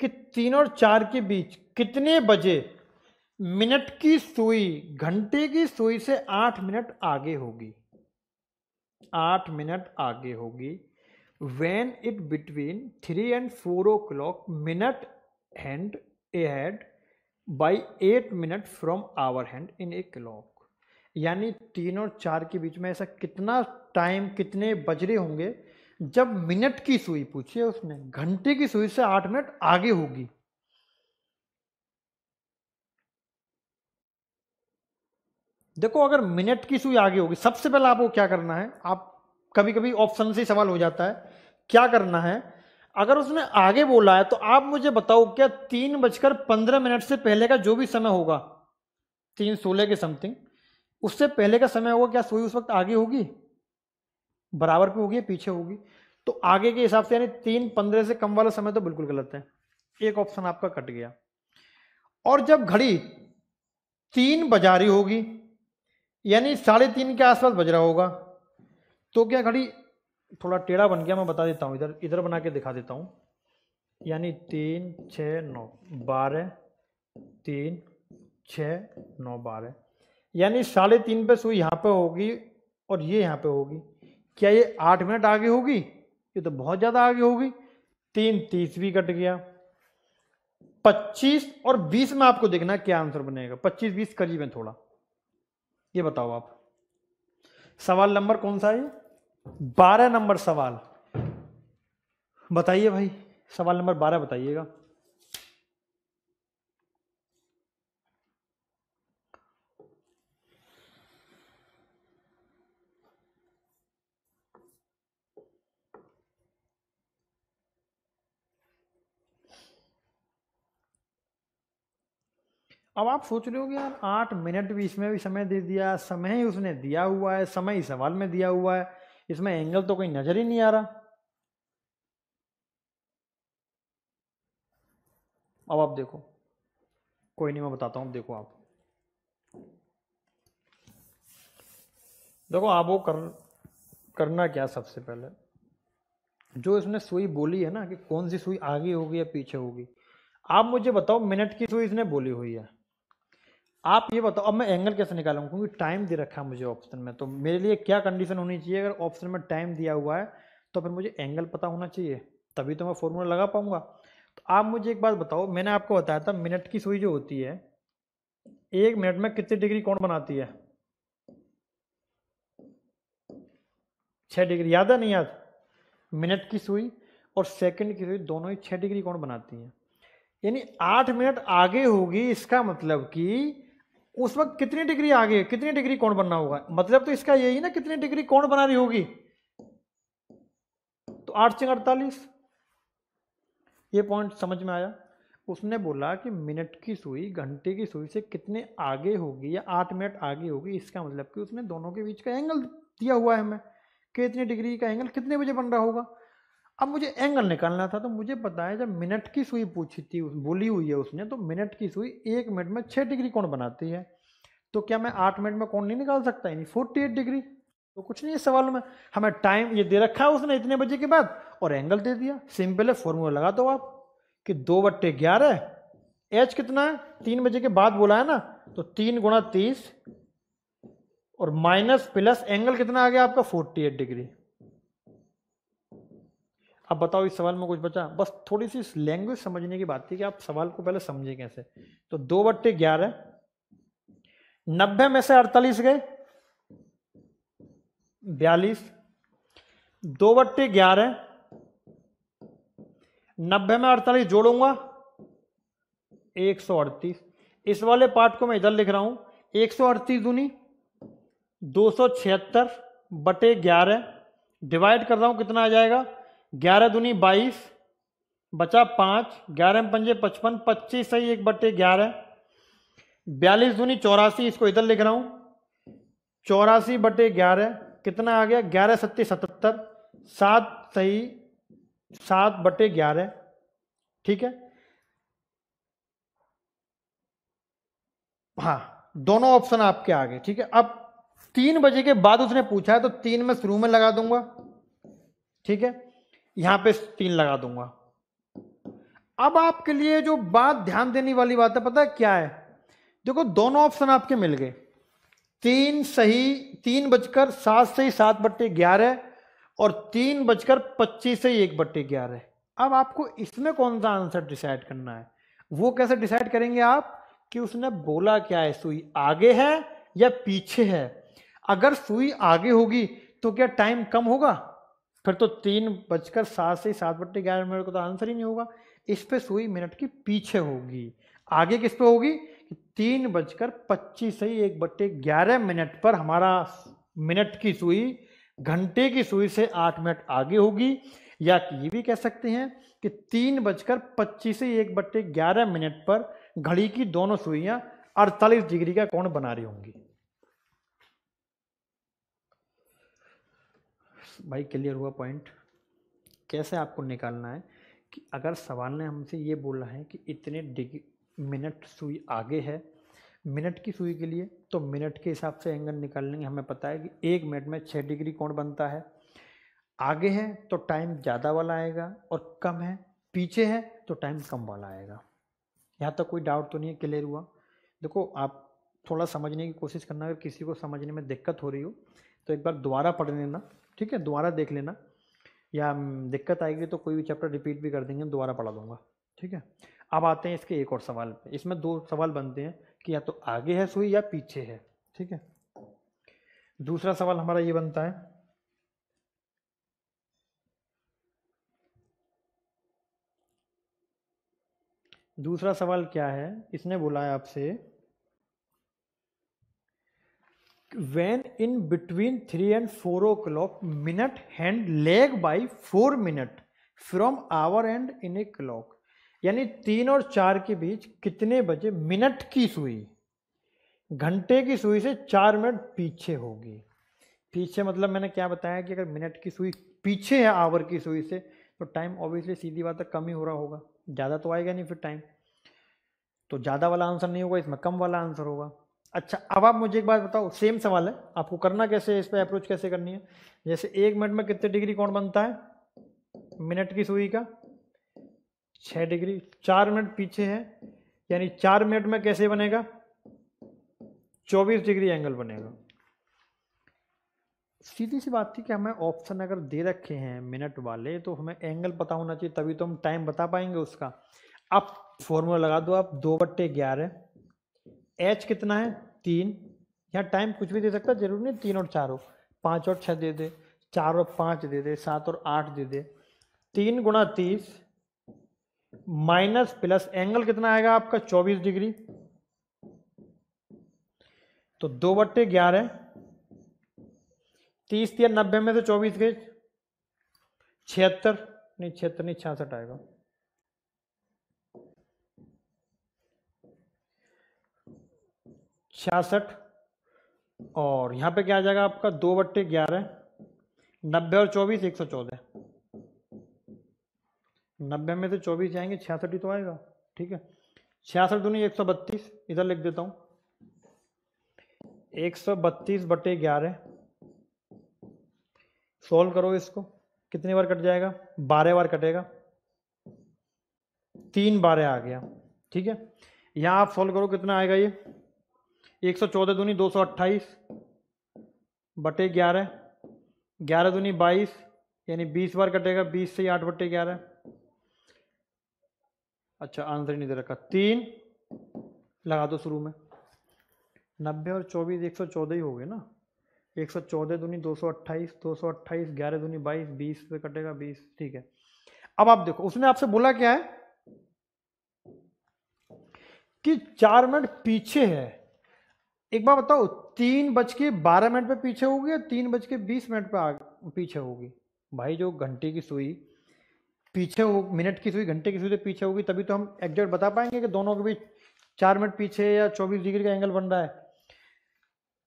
कि तीन और चार के बीच कितने बजे मिनट की सुई घंटे की सुई से आठ मिनट आगे होगी आठ मिनट आगे होगी when it between three and four o'clock minute hand ahead by eight minute from hour hand in a clock यानी तीन और चार के बीच में ऐसा कितना टाइम कितने बजरे होंगे जब मिनट की सुई पूछिए उसने घंटे की सुई से आठ मिनट आगे होगी देखो अगर मिनट की सुई आगे होगी सबसे पहले आपको क्या करना है आप कभी कभी ऑप्शन से सवाल हो जाता है क्या करना है अगर उसने आगे बोला है तो आप मुझे बताओ क्या तीन बजकर पंद्रह मिनट से पहले का जो भी समय होगा तीन सोलह के समथिंग उससे पहले का समय होगा क्या सुई उस वक्त आगे होगी बराबर पे होगी पीछे होगी तो आगे के हिसाब से यानी तीन पंद्रह से कम वाला समय तो बिल्कुल गलत है एक ऑप्शन आपका कट गया और जब घड़ी तीन बजा रही होगी यानी साढ़े तीन के आसपास बज रहा होगा तो क्या घड़ी थोड़ा टेढ़ा बन गया मैं बता देता हूँ इधर इधर बना के दिखा देता हूँ यानी तीन छ नौ बारह तीन छ नौ बारह यानी साढ़े तीन पे सुई यहाँ पे होगी और ये यहाँ पे होगी क्या ये आठ मिनट आगे होगी ये तो बहुत ज़्यादा आगे होगी तीन तीस भी कट गया पच्चीस और बीस में आपको देखना क्या आंसर बनेगा पच्चीस बीस करीब है थोड़ा ये बताओ आप सवाल नंबर कौन सा है बारह नंबर सवाल बताइए भाई सवाल नंबर बारह बताइएगा अब आप सोच रहे हो कि यार आठ मिनट भी इसमें भी समय दे दिया समय ही उसने दिया हुआ है समय ही सवाल में दिया हुआ है इसमें एंगल तो कोई नजर ही नहीं आ रहा अब आप देखो कोई नहीं मैं बताता हूँ देखो आप देखो आप वो कर करना क्या सबसे पहले जो इसने सुई बोली है ना कि कौन सी सुई आगे होगी या पीछे होगी आप मुझे बताओ मिनट की सुई इसने बोली हुई है आप ये बताओ अब मैं एंगल कैसे निकालूंगा क्योंकि टाइम दे रखा है मुझे ऑप्शन में तो मेरे लिए क्या कंडीशन होनी चाहिए अगर ऑप्शन में टाइम दिया हुआ है तो फिर मुझे एंगल पता होना चाहिए तभी तो मैं फॉर्मूला लगा पाऊंगा तो आप मुझे एक बात बताओ मैंने आपको बताया था मिनट की सुई जो होती है एक मिनट में कितनी डिग्री कौन बनाती है छः डिग्री याद है नहीं याद मिनट की सुई और सेकंड की सुई दोनों ही छः डिग्री कौन बनाती हैं यानी आठ मिनट आगे होगी इसका मतलब कि उस वक्त कितनी डिग्री आ गई कितनी डिग्री कौन बनना होगा मतलब तो इसका यही ना कितनी डिग्री कौन बना रही होगी तो आठ सिंह अड़तालीस ये पॉइंट समझ में आया उसने बोला कि मिनट की सुई घंटे की सुई से कितने आगे होगी या आठ मिनट आगे होगी इसका मतलब कि उसने दोनों के बीच का एंगल दिया हुआ है हमें कितनी डिग्री का एंगल कितने बजे बन रहा होगा अब मुझे एंगल निकालना था तो मुझे पता है जब मिनट की सुई पूछी थी बोली हुई है उसने तो मिनट की सुई एक मिनट में छः डिग्री कौन बनाती है तो क्या मैं आठ मिनट में कौन नहीं निकाल सकता यानी फोर्टी एट डिग्री तो कुछ नहीं है सवाल में हमें टाइम ये दे रखा है उसने इतने बजे के बाद और एंगल दे दिया सिंपल है फॉर्मूला लगा दो आप कि दो बट्टे ग्यारह एच कितना है तीन बजे के बाद बोला है ना तो तीन गुणा तीस और माइनस प्लस एंगल कितना आ गया आपका फोर्टी एट डिग्री अब बताओ इस सवाल में कुछ बचा बस थोड़ी सी लैंग्वेज समझने की बात थी कि आप सवाल को पहले समझे कैसे तो दो बट्टे ग्यारह नब्बे में से अड़तालीस गए बयालीस दो बट्टे ग्यारह नब्बे में अड़तालीस जोड़ूंगा एक सौ अड़तीस इस वाले पार्ट को मैं इधर लिख रहा हूं एक सौ अड़तीस दूनी दो सौ छिहत्तर बटे ग्यारह डिवाइड कर रहा हूं कितना आ जाएगा ग्यारह दूनी बाईस बचा पाँच ग्यारह में पंजे पचपन पच्चीस सही एक बट्टे ग्यारह बयालीस दूनी चौरासी इसको इधर लिख रहा हूँ चौरासी बटे ग्यारह कितना आ गया ग्यारह सत्ती सतहत्तर सात सही सात बटे ग्यारह ठीक है हाँ दोनों ऑप्शन आपके आगे ठीक है अब तीन बजे के बाद उसने पूछा है तो तीन में शुरू में लगा दूंगा ठीक है यहां पे तीन लगा दूंगा अब आपके लिए जो बात ध्यान देने वाली बात है पता है क्या है देखो दोनों ऑप्शन आपके मिल गए तीन सही तीन बजकर सात ही सात बट्टे ग्यारह और तीन बजकर पच्चीस से एक बट्टे ग्यारह अब आपको इसमें कौन सा आंसर डिसाइड करना है वो कैसे डिसाइड करेंगे आप कि उसने बोला क्या है सुई आगे है या पीछे है अगर सुई आगे होगी तो क्या टाइम कम होगा फिर तो तीन बजकर सात से सात बटे ग्यारह मिनट का तो आंसर ही नहीं होगा इस पर सुई मिनट के पीछे होगी आगे किस पे होगी कि तीन बजकर पच्चीस से एक बटे ग्यारह मिनट पर हमारा मिनट की सुई घंटे की सुई से आठ मिनट आगे होगी या ये भी कह सकते हैं कि तीन बजकर पच्चीस से एक बटे ग्यारह मिनट पर घड़ी की दोनों सुइयाँ अड़तालीस डिग्री का कोण बना रही होंगी भाई क्लियर हुआ पॉइंट कैसे आपको निकालना है कि अगर सवाल ने हमसे ये बोला है कि इतने डिग्री मिनट सुई आगे है मिनट की सुई के लिए तो मिनट के हिसाब से एंगल निकाल लेंगे हमें पता है कि एक मिनट में छः डिग्री कोण बनता है आगे है तो टाइम ज़्यादा वाला आएगा और कम है पीछे है तो टाइम कम वाला आएगा यहाँ तक तो कोई डाउट तो नहीं है क्लियर हुआ देखो आप थोड़ा समझने की कोशिश करना अगर किसी को समझने में दिक्कत हो रही हो तो एक बार दोबारा पढ़ लेना ठीक है दोबारा देख लेना या हम्म, दिक्कत आएगी तो कोई भी चैप्टर रिपीट भी कर देंगे दोबारा पढ़ा दूंगा ठीक है अब आते हैं इसके एक और सवाल पे इसमें दो सवाल बनते हैं कि या तो आगे है सुई या पीछे है ठीक है दूसरा सवाल हमारा ये बनता है दूसरा सवाल क्या है इसने बोला है आपसे when in between 3 and 4 o'clock minute hand lag by 4 minute from our end in a clock यानी तीन और चार के बीच कितने बजे मिनट की सुई घंटे की सुई से चार मिनट पीछे होगी पीछे मतलब मैंने क्या बताया कि अगर मिनट की सुई पीछे है आवर की सुई से तो टाइम ऑब्वियसली सीधी बात है कम ही हो रहा होगा ज़्यादा तो आएगा नहीं फिर टाइम तो ज़्यादा वाला आंसर नहीं होगा इसमें कम वाला आंसर होगा अच्छा अब आप मुझे एक बात बताओ सेम सवाल है आपको करना कैसे है इस पर अप्रोच कैसे करनी है जैसे एक मिनट में कितने डिग्री कौन बनता है मिनट की सुई का छः डिग्री चार मिनट पीछे है यानी चार मिनट में कैसे बनेगा चौबीस डिग्री एंगल बनेगा सीधी सी बात थी कि हमें ऑप्शन अगर दे रखे हैं मिनट वाले तो हमें एंगल पता होना चाहिए तभी तो हम टाइम बता पाएंगे उसका आप फॉर्मूला लगा दो आप दो बट्टे ग्यारह एच कितना है तीन यहाँ टाइम कुछ भी दे सकता जरूर नहीं तीन और चार हो पाँच और छः दे दे चार और पाँच दे दे सात और आठ दे दे तीन गुणा तीस माइनस प्लस एंगल कितना आएगा आपका चौबीस डिग्री तो दो बट्टे ग्यारह तीस या नब्बे में से चौबीस गए छिहत्तर नहीं छिहत्तर नहीं छियासठ आएगा छियासठ और यहाँ पे क्या आ जाएगा आपका दो बट्टे ग्यारह नब्बे और चौबीस एक सौ चौदह नब्बे में से चौबीस जाएंगे छियासठ ही तो आएगा ठीक है छियासठ दूनी एक सौ बत्तीस इधर लिख देता हूँ एक सौ बत्तीस बटे ग्यारह सोल्व करो इसको कितनी बार कट जाएगा बारह बार कटेगा तीन बारह आ गया ठीक है यहाँ आप सोल्व करो कितना आएगा ये एक सौ चौदह दूनी दो सौ अट्ठाईस बटे ग्यारह ग्यारह दूनी बाईस यानी बीस बार कटेगा बीस से आठ बटे ग्यारह अच्छा आंसर नहीं दे रखा तीन लगा दो शुरू में नब्बे और चौबीस एक सौ चौदह ही हो गए ना एक सौ चौदह दूनी दो सौ अट्ठाईस दो सौ अट्ठाईस ग्यारह दूनी बाईस बीस पे कटेगा बीस ठीक है अब आप देखो उसने आपसे बोला क्या है कि चार मिनट पीछे है एक बार बताओ तीन बज के बारह मिनट पे पीछे होगी या तीन बज के बीस मिनट पे पीछे होगी भाई जो घंटे की सुई पीछे हो मिनट की सुई घंटे की सुई से पीछे होगी तभी तो हम एग्जैक्ट बता पाएंगे कि दोनों के बीच चार मिनट पीछे या चौबीस डिग्री का एंगल बन रहा है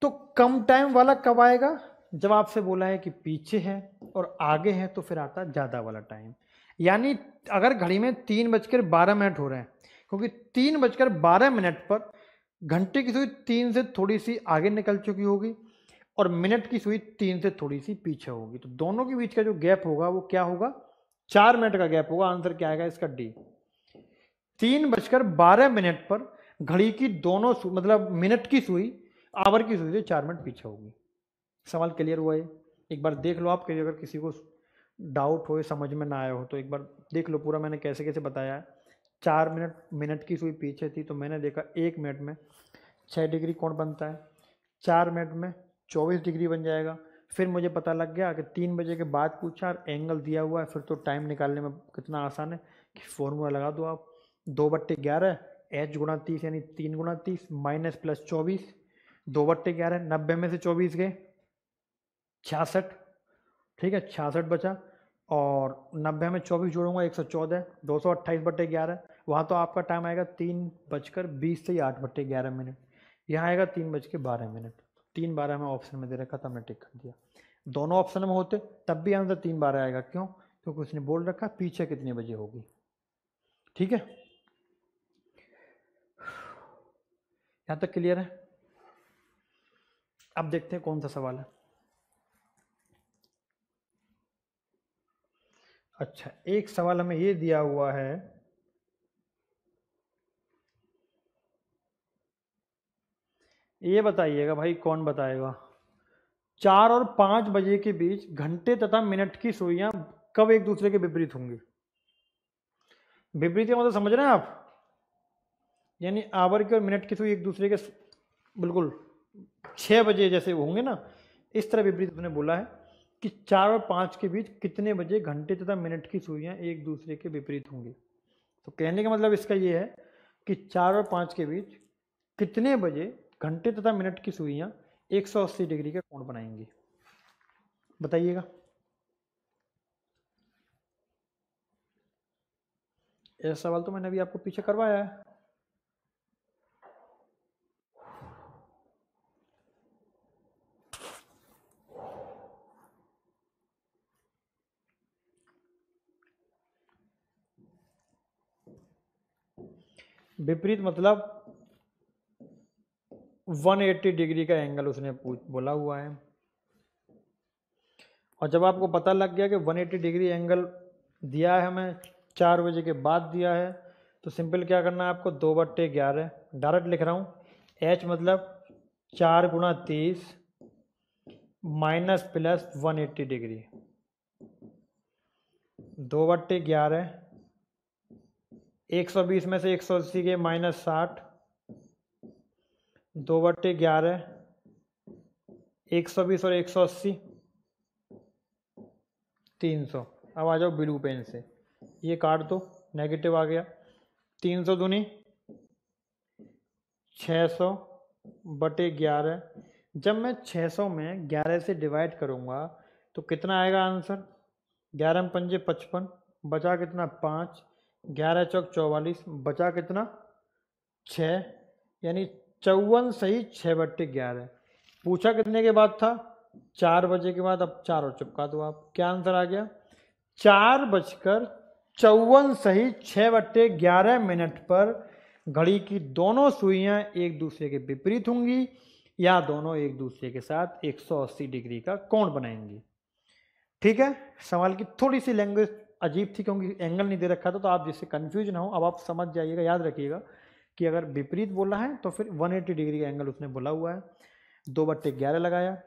तो कम टाइम वाला कब आएगा जब आपसे बोला है कि पीछे है और आगे है तो फिर आता ज़्यादा वाला टाइम यानी अगर घड़ी में तीन बजकर बारह मिनट हो रहे हैं क्योंकि तीन बजकर बारह मिनट पर घंटे की सुई तीन से थोड़ी सी आगे निकल चुकी होगी और मिनट की सुई तीन से थोड़ी सी पीछे होगी तो दोनों के बीच का जो गैप होगा वो क्या होगा चार मिनट का गैप होगा आंसर क्या आएगा इसका डी तीन बजकर बारह मिनट पर घड़ी की दोनों मतलब मिनट की सुई आवर की सुई से चार मिनट पीछे होगी सवाल क्लियर हुआ है एक बार देख लो आप कहीं अगर किसी को डाउट हो समझ में ना आया हो तो एक बार देख लो पूरा मैंने कैसे कैसे बताया है चार मिनट मिनट की सुई पीछे थी तो मैंने देखा एक मिनट में छः डिग्री कोण बनता है चार मिनट में चौबीस डिग्री बन जाएगा फिर मुझे पता लग गया कि तीन बजे के बाद पूछा और एंगल दिया हुआ है फिर तो टाइम निकालने में कितना आसान है कि फॉर्मूला लगा दो आप दो बट्टे ग्यारह एच गुणा तीस यानी तीन गुणा तीस माइनस प्लस चौबीस दो बट्टे ग्यारह नब्बे में से चौबीस गए छियासठ ठीक है छियासठ बचा और नब्बे में चौबीस जोड़ूंगा एक सौ चौदह दो सौ अट्ठाईस बटे ग्यारह वहाँ तो आपका टाइम आएगा तीन बजकर बीस से आठ बटे ग्यारह मिनट यहाँ आएगा तीन बज के बारह मिनट तीन बारह में ऑप्शन में दे रखा था हमने टिक कर दिया दोनों ऑप्शन में होते तब भी आंसर तीन बारह आएगा क्यों क्योंकि उसने बोल रखा पीछे कितने बजे होगी ठीक है यहाँ तक क्लियर है अब देखते हैं कौन सा सवाल है अच्छा एक सवाल हमें ये दिया हुआ है ये बताइएगा भाई कौन बताएगा चार और पाँच बजे के बीच घंटे तथा मिनट की सुइया कब एक दूसरे के विपरीत होंगी विपरीत मतलब समझ रहे हैं आप यानी आवर की और मिनट की सुई एक दूसरे के बिल्कुल छः बजे जैसे होंगे ना इस तरह विपरीत उन्होंने बोला है कि चार और पाँच के बीच कितने बजे घंटे तथा मिनट की सुइयाँ एक दूसरे के विपरीत होंगी तो कहने का मतलब इसका ये है कि चार और पाँच के बीच कितने बजे घंटे तथा मिनट की सुइयाँ 180 डिग्री का कोण बनाएंगी बताइएगा ऐसा सवाल तो मैंने अभी आपको पीछे करवाया है विपरीत मतलब 180 डिग्री का एंगल उसने पूछ बोला हुआ है और जब आपको पता लग गया कि 180 डिग्री एंगल दिया है हमें चार बजे के बाद दिया है तो सिंपल क्या करना है आपको दो बट्टे ग्यारह डायरेक्ट लिख रहा हूँ एच मतलब चार गुणा तीस माइनस प्लस वन एट्टी डिग्री दो बट्टे ग्यारह 120 में से एक सौ अस्सी के माइनस साठ दो बटे ग्यारह एक सौ बीस और एक सौ अस्सी तीन सौ अब आ जाओ ब्लू पेन से ये काट दो नेगेटिव आ गया तीन सौ दूनी छः सौ बटे ग्यारह जब मैं छः सौ में ग्यारह से डिवाइड करूँगा तो कितना आएगा आंसर ग्यारह पंजे पचपन बचा कितना पाँच ग्यारह चौक चौवालीस बचा कितना छ यानी चौवन सही छः बट्टे ग्यारह पूछा कितने के बाद था चार बजे के बाद अब चार और चिपका दो आप क्या आंसर आ गया चार बजकर चौवन सही छः बट्टे ग्यारह मिनट पर घड़ी की दोनों सुइयां एक दूसरे के विपरीत होंगी या दोनों एक दूसरे के साथ 180 डिग्री का कोण बनाएंगी ठीक है सवाल की थोड़ी सी लैंग्वेज अजीब थी क्योंकि एंगल नहीं दे रखा था तो आप जिससे कन्फ्यूज ना हो अब आप समझ जाइएगा याद रखिएगा कि अगर विपरीत बोला है तो फिर 180 डिग्री का एंगल उसने बोला हुआ है दो बट्टे ग्यारह लगाया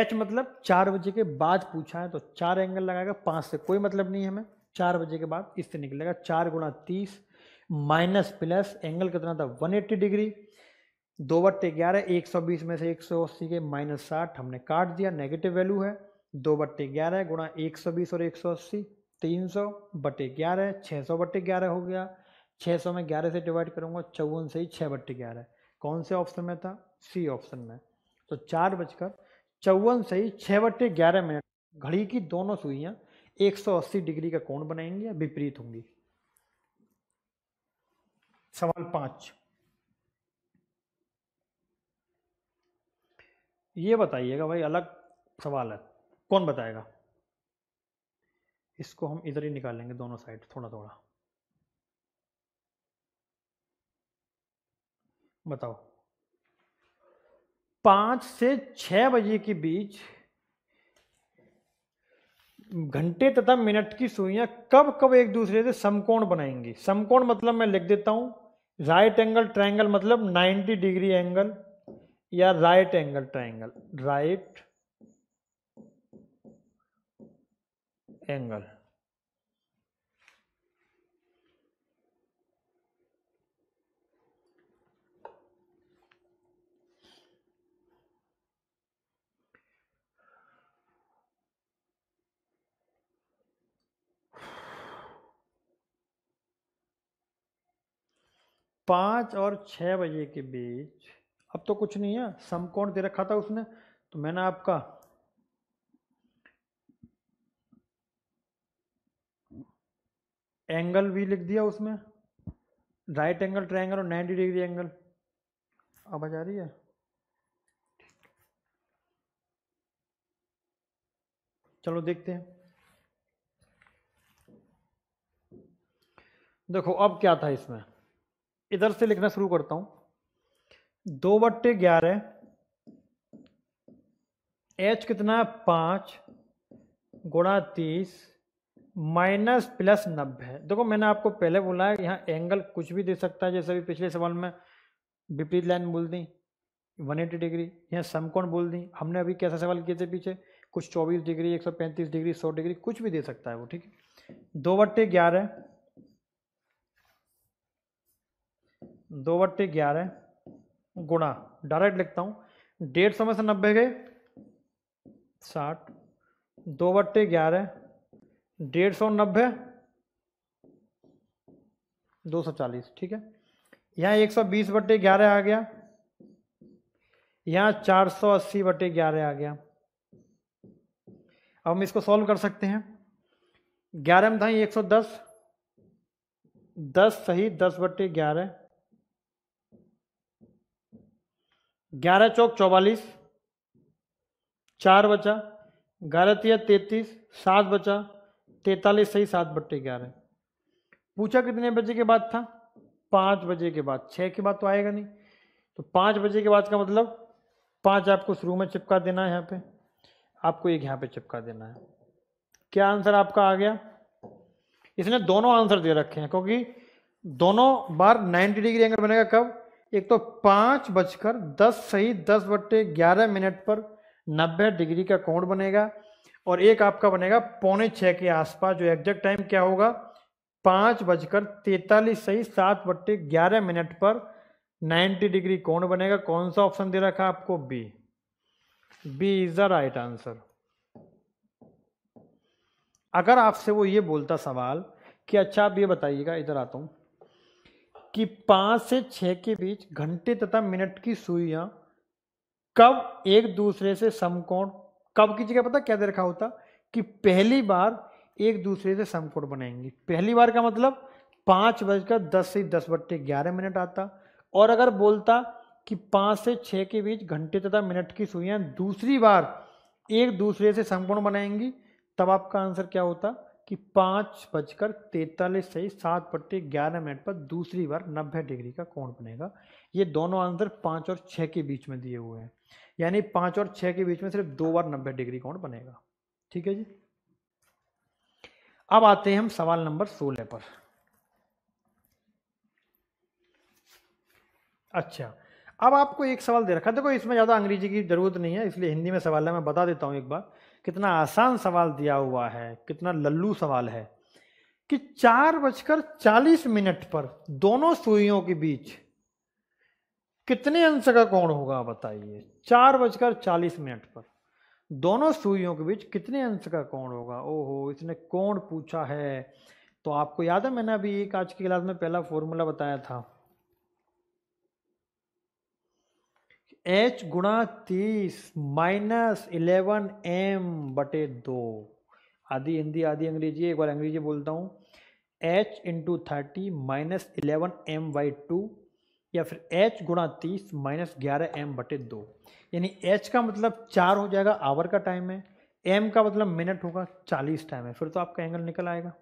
एच मतलब चार बजे के बाद पूछा है तो चार एंगल लगाएगा पाँच से कोई मतलब नहीं है हमें चार बजे के बाद इससे निकलेगा चार गुणा तीस माइनस प्लस एंगल कितना था एट्टी डिग्री दो बट्टे ग्यारह एक सौ बीस में से एक सौ अस्सी के माइनस साठ हमने काट दिया नेगेटिव वैल्यू है दो बट्टे ग्यारह गुणा एक सौ बीस और एक सौ अस्सी तीन सौ बटे ग्यारह छः सौ बटे ग्यारह हो गया छः सौ में ग्यारह से डिवाइड करूँगा चौवन से ही छः बटे ग्यारह कौन से ऑप्शन में था सी ऑप्शन में तो चार बजकर चौवन से ही छः बटे ग्यारह मिनट घड़ी की दोनों सुइयाँ अस्सी डिग्री का कोण बनाएंगी या विपरीत होंगी सवाल पाँच ये बताइएगा भाई अलग सवाल है कौन बताएगा इसको हम इधर ही निकालेंगे दोनों साइड थोड़ा थोड़ा बताओ पाँच से छ बजे के बीच घंटे तथा मिनट की सुइयां कब कब एक दूसरे से समकोण बनाएंगी समकोण मतलब मैं लिख देता हूं राइट एंगल ट्रायंगल मतलब 90 डिग्री एंगल या right angle triangle right angle पाँच और छः बजे के बीच अब तो कुछ नहीं है समकोण दे रखा था उसने तो मैंने आपका एंगल भी लिख दिया उसमें राइट एंगल ट्रायंगल और 90 डिग्री एंगल अब आ जा रही है चलो देखते हैं देखो अब क्या था इसमें इधर से लिखना शुरू करता हूं दो बट्टे ग्यारह एच कितना है पांच गुणा तीस माइनस प्लस नब्बे देखो मैंने आपको पहले बोला है यहाँ एंगल कुछ भी दे सकता है जैसे अभी पिछले सवाल में विपरीत लाइन बोल दी 180 डिग्री यहाँ समकोण बोल दी हमने अभी कैसा सवाल किए थे पीछे कुछ 24 डिग्री 135 डिग्री 100 डिग्री कुछ भी दे सकता है वो ठीक है दो बट्टे ग्यारह दो बट्टे ग्यारह गुणा डायरेक्ट लिखता हूँ डेढ़ सौ में से नब्बे गए साठ दो बट्टे ग्यारह डेढ़ सौ नब्बे दो सौ चालीस ठीक है यहाँ एक सौ बीस बटे ग्यारह आ गया यहाँ चार सौ अस्सी बटे ग्यारह आ गया अब हम इसको सॉल्व कर सकते हैं ग्यारह में था एक सौ दस दस सही दस बटे ग्यारह ग्यारह चौक चौवालीस चार बचा ग्यारह तिया तैतीस सात बचा तैतालीस सही सात बट्टे ग्यारह पूछा कितने बजे के बाद था पाँच बजे के बाद छः के बाद तो आएगा नहीं तो पाँच बजे के बाद का मतलब पाँच आपको शुरू में चिपका देना है यहाँ पे आपको एक यहाँ पे चिपका देना है क्या आंसर आपका आ गया इसने दोनों आंसर दे रखे हैं क्योंकि दोनों बार 90 डिग्री एंगल बनेगा कब एक तो पाँच बजकर दस सही दस बट्टे ग्यारह मिनट पर नब्बे डिग्री का कोण बनेगा और एक आपका बनेगा पौने छः के आसपास जो एग्जैक्ट टाइम क्या होगा पाँच बजकर तैतालीस सही सात बट्टे ग्यारह मिनट पर नाइन्टी डिग्री कौन बनेगा कौन सा ऑप्शन दे रखा आपको B B is the right answer अगर आपसे वो ये बोलता सवाल कि अच्छा आप ये बताइएगा इधर आता हूँ कि पाँच से छः के बीच घंटे तथा मिनट की सुइयाँ कब एक दूसरे से समकोण कब की जगह पता क्या दे रखा होता कि पहली बार एक दूसरे से समकोण बनाएंगे पहली बार का मतलब पाँच बजकर दस से दस बट्टे ग्यारह मिनट आता और अगर बोलता कि पाँच से छः के बीच घंटे तथा मिनट की सुइयाँ दूसरी बार एक दूसरे से समकोण बनाएंगी तब आपका आंसर क्या होता कि पाँच बजकर तैंतालीस से सात बट्टे ग्यारह मिनट पर दूसरी बार नब्बे डिग्री का कोण बनेगा ये दोनों आंसर पाँच और छः के बीच में दिए हुए हैं यानी पाँच और छः के बीच में सिर्फ दो बार नब्बे डिग्री कोण बनेगा ठीक है जी अब आते हैं हम सवाल नंबर सोलह पर अच्छा अब आपको एक सवाल दे रखा देखो इसमें ज़्यादा अंग्रेजी की ज़रूरत नहीं है इसलिए हिंदी में सवाल है मैं बता देता हूँ एक बार कितना आसान सवाल दिया हुआ है कितना लल्लू सवाल है कि चार बजकर चालीस मिनट पर दोनों सुइयों के बीच कितने अंश का कोण होगा बताइए चार बजकर चालीस मिनट पर दोनों सुइयों के बीच कितने अंश का कोण होगा ओहो इसने कोण पूछा है तो आपको याद है मैंने अभी एक आज की क्लास में पहला फॉर्मूला बताया था एच गुणा तीस माइनस इलेवन एम बटे दो आधी हिंदी आधी अंग्रेजी एक बार अंग्रेजी बोलता हूँ H into thirty minus eleven M by two या फिर एच गुणा तीस माइनस ग्यारह एम बटे दो यानी एच का मतलब चार हो जाएगा आवर का टाइम है एम का मतलब मिनट होगा चालीस टाइम है फिर तो आपका एंगल निकल आएगा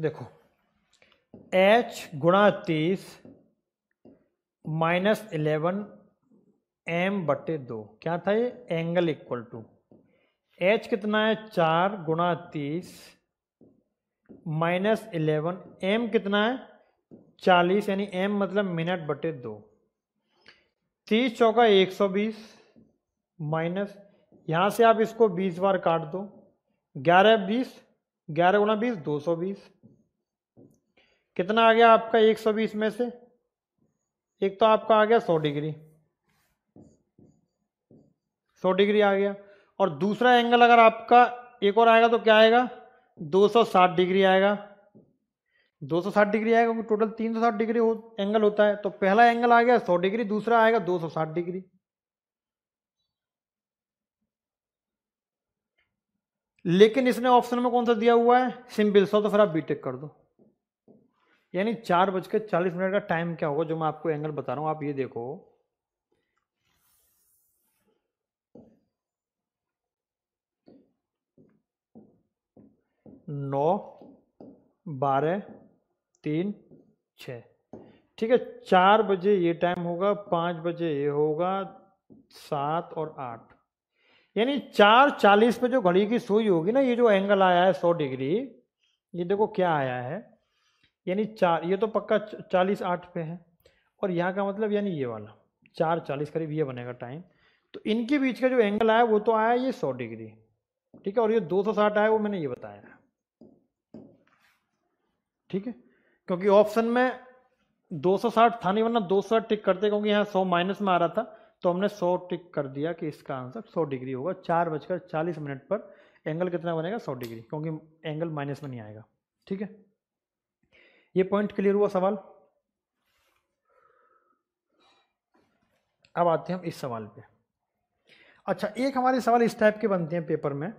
देखो एच गुणा तीस माइनस इलेवन एम बटे दो क्या था ये एंगल इक्वल टू एच कितना है चार गुणा तीस माइनस इलेवन एम कितना है चालीस यानी एम मतलब मिनट बटे दो तीस चौका एक सौ बीस माइनस यहाँ से आप इसको बीस बार काट दो ग्यारह बीस ग्यारह गुणा बीस दो सौ बीस कितना आ गया आपका एक सौ बीस में से एक तो आपका आ गया सौ डिग्री सौ डिग्री आ गया और दूसरा एंगल अगर आपका एक और आएगा तो क्या आएगा 260 डिग्री आएगा 260 डिग्री आएगा क्योंकि टोटल 360 डिग्री हो, एंगल होता है तो पहला एंगल आ गया 100 डिग्री दूसरा आएगा 260 डिग्री लेकिन इसने ऑप्शन में कौन सा दिया हुआ है सिंपल सो तो फिर आप बीटेक कर दो यानी चार बज के चालीस मिनट का टाइम क्या होगा जो मैं आपको एंगल बता रहा हूं आप ये देखो नौ बारह तीन छ ठीक है चार बजे ये टाइम होगा पाँच बजे ये होगा सात और आठ यानी चार चालीस पे जो घड़ी की सुई होगी ना ये जो एंगल आया है सौ डिग्री ये देखो क्या आया है यानी चार ये तो पक्का चालीस आठ पे है और यहाँ का मतलब यानी ये वाला चार चालीस करीब ये बनेगा टाइम तो इनके बीच का जो एंगल आया वो तो आया ये सौ डिग्री ठीक है और ये दो सौ साठ आया वो मैंने ये बताया ठीक है क्योंकि ऑप्शन में 260 था नहीं वरना 200 टिक करते क्योंकि यहाँ 100 माइनस में आ रहा था तो हमने 100 टिक कर दिया कि इसका आंसर 100 डिग्री होगा चार बजकर चालीस मिनट पर एंगल कितना बनेगा 100 डिग्री क्योंकि एंगल माइनस में नहीं आएगा ठीक है ये पॉइंट क्लियर हुआ सवाल अब आते हैं हम इस सवाल पे अच्छा एक हमारे सवाल इस टाइप के बनते हैं पेपर में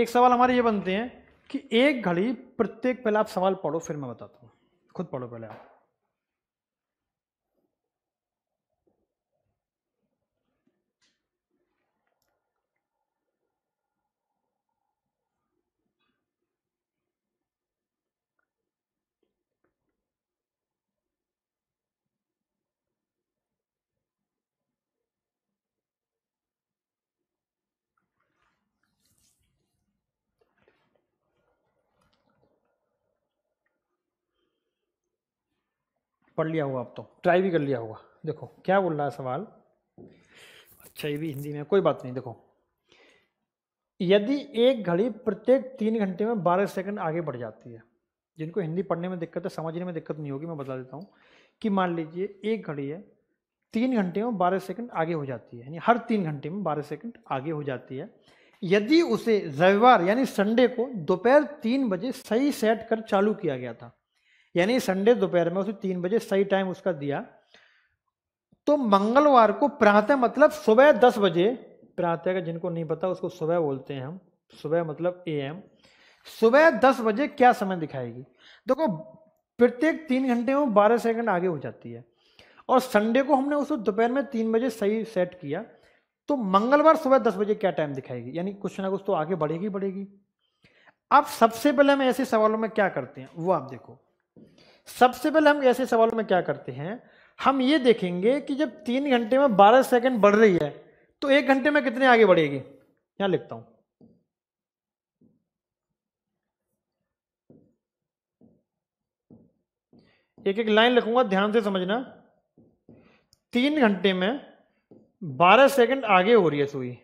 एक सवाल हमारे ये बनते हैं कि एक घड़ी प्रत्येक पहले आप सवाल पढ़ो फिर मैं बताता हूँ खुद पढ़ो पहले आप पढ़ लिया होगा आप तो ट्राई भी कर लिया होगा देखो क्या बोल रहा है सवाल अच्छा ये भी हिंदी में कोई बात नहीं देखो यदि एक घड़ी प्रत्येक तीन घंटे में बारह सेकंड आगे बढ़ जाती है जिनको हिंदी पढ़ने में दिक्कत है समझने में दिक्कत नहीं होगी मैं बता देता हूँ कि मान लीजिए एक घड़ी है तीन घंटे में बारह सेकंड आगे हो जाती है यानी हर तीन घंटे में बारह सेकंड आगे हो जाती है यदि उसे रविवार यानी संडे को दोपहर तीन बजे सही सेट कर चालू किया गया था यानी संडे दोपहर में उसे तीन बजे सही टाइम उसका दिया तो मंगलवार को प्रातः मतलब सुबह दस बजे प्रातः का जिनको नहीं पता उसको सुबह बोलते हैं हम सुबह मतलब ए एम सुबह दस बजे क्या समय दिखाएगी देखो प्रत्येक तीन घंटे में बारह सेकंड आगे हो जाती है और संडे को हमने उसको दोपहर में तीन बजे सही सेट किया तो मंगलवार सुबह दस बजे क्या टाइम दिखाएगी यानी कुछ ना कुछ तो आगे बढ़ेगी बढ़ेगी अब सबसे पहले हम ऐसे सवालों में क्या करते हैं वो आप देखो सबसे पहले हम ऐसे सवालों में क्या करते हैं हम ये देखेंगे कि जब तीन घंटे में बारह सेकंड बढ़ रही है तो एक घंटे में कितने आगे बढ़ेगी यहां लिखता हूं एक एक लाइन लिखूंगा ध्यान से समझना तीन घंटे में बारह सेकंड आगे हो रही है सुई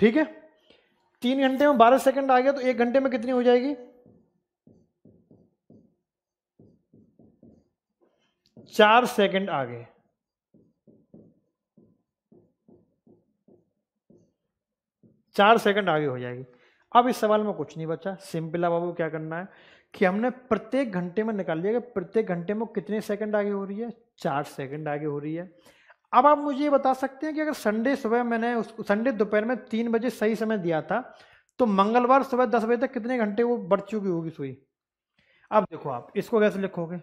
ठीक है तीन घंटे में बारह सेकंड आ गया तो एक घंटे में कितनी हो जाएगी चार सेकंड आ गए चार सेकंड आगे हो जाएगी अब इस सवाल में कुछ नहीं बचा सिंपल है बाबू क्या करना है कि हमने प्रत्येक घंटे में निकाल लिया कि प्रत्येक घंटे में कितने सेकंड आगे हो रही है चार सेकंड आगे हो रही है अब आप मुझे ये बता सकते हैं कि अगर संडे सुबह मैंने उस संडे दोपहर में तीन बजे सही समय दिया था तो मंगलवार सुबह दस बजे तक कितने घंटे वो बढ़ चुकी होगी सुई अब देखो आप इसको कैसे लिखोगे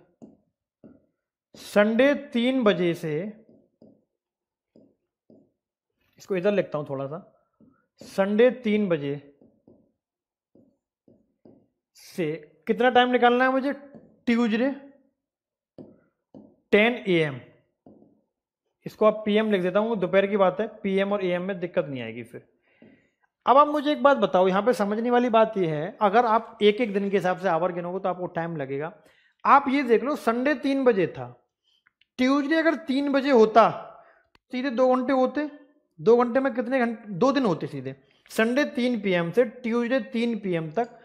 संडे तीन बजे से इसको इधर लिखता हूं थोड़ा सा संडे तीन बजे से कितना टाइम निकालना है मुझे ट्यूजडे टेन ए एम इसको आप पीएम लिख देता हूँ दोपहर की बात है पीएम और एएम में दिक्कत नहीं आएगी फिर अब आप मुझे एक बात बताओ यहाँ पे समझने वाली बात यह है अगर आप एक एक दिन के हिसाब से आवर गिनोगे तो आपको टाइम लगेगा आप ये देख लो संडे तीन बजे था ट्यूजडे अगर तीन बजे होता सीधे दो घंटे होते दो घंटे में कितने घंटे दो दिन होते सीधे संडे तीन पी से ट्यूजडे तीन पी तक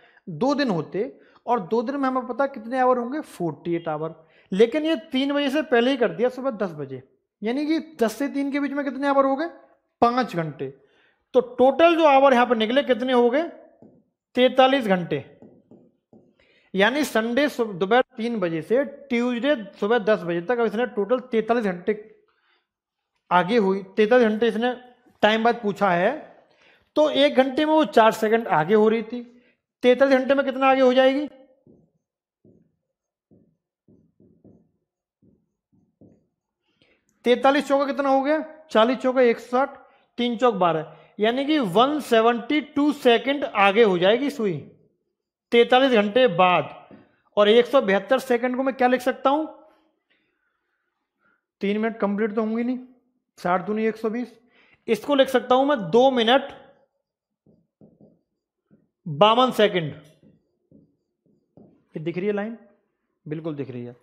दो दिन होते और दो दिन में हमें पता कितने आवर होंगे फोर्टी एट आवर लेकिन ये तीन बजे से पहले ही कर दिया सुबह दस बजे यानी कि दस से तीन के बीच में कितने आवर हो गए पांच घंटे तो टोटल जो आवर यहां पर निकले कितने हो गए तैतालीस घंटे यानी संडे दोपहर तीन बजे से ट्यूसडे सुबह दस बजे तक अब इसने टोटल तैतालीस घंटे आगे हुई तैतालीस घंटे इसने टाइम बाद पूछा है तो एक घंटे में वो चार सेकंड आगे हो रही थी तैतालीस घंटे में कितना आगे हो जाएगी तैतालीस चौका कितना हो गया चालीस चौका एक सौ साठ तीन चौक बारह यानी कि 172 सेकेंड आगे हो जाएगी सुई तैतालीस घंटे बाद और एक सौ सेकंड को मैं क्या लिख सकता हूं तीन मिनट कंप्लीट तो होंगी नहीं साठ दूनी एक सौ बीस इसको लिख सकता हूं मैं दो मिनट बावन सेकेंड दिख रही है लाइन बिल्कुल दिख रही है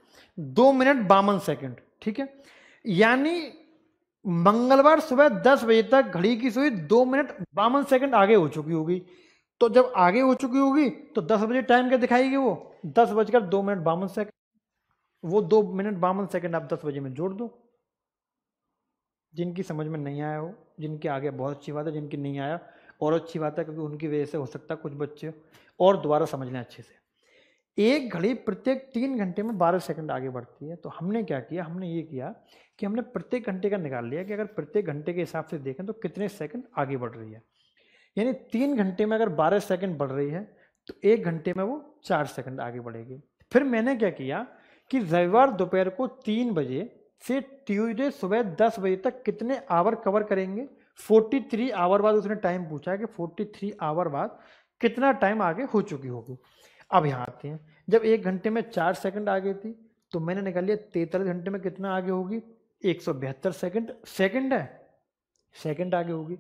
दो मिनट बावन सेकेंड ठीक है यानी मंगलवार सुबह दस बजे तक घड़ी की सुई दो मिनट बावन सेकंड आगे हो चुकी होगी तो जब आगे हो चुकी होगी तो दस बजे टाइम क्या दिखाएगी वो दस बजकर दो मिनट बावन सेकंड वो दो मिनट बावन सेकंड आप दस बजे में जोड़ दो जिनकी समझ में नहीं आया हो जिनके आगे बहुत अच्छी बात है जिनकी नहीं आया और अच्छी बात है क्योंकि उनकी वजह से हो सकता है कुछ बच्चे और दोबारा समझ लें अच्छे से एक घड़ी प्रत्येक तीन घंटे में बारह सेकंड आगे बढ़ती है तो हमने क्या किया हमने ये किया कि हमने प्रत्येक घंटे का निकाल लिया कि अगर प्रत्येक घंटे के हिसाब से देखें तो कितने सेकंड आगे बढ़ रही है यानी तीन घंटे में अगर बारह सेकंड बढ़ रही है तो एक घंटे में वो चार सेकंड आगे बढ़ेगी फिर मैंने क्या किया कि रविवार दोपहर को तीन बजे से ट्यूजडे सुबह दस बजे तक कितने आवर कवर करेंगे थ्री आवर बाद उसने टाइम पूछा कि थ्री आवर बाद कितना टाइम आगे हो चुकी होगी अब यहाँ आते हैं जब एक घंटे में चार सेकंड आगे थी तो मैंने निकाल लिया तैतालीस घंटे में कितना आगे होगी एक सौ बहत्तर सेकेंड सेकेंड है सेकेंड आगे होगी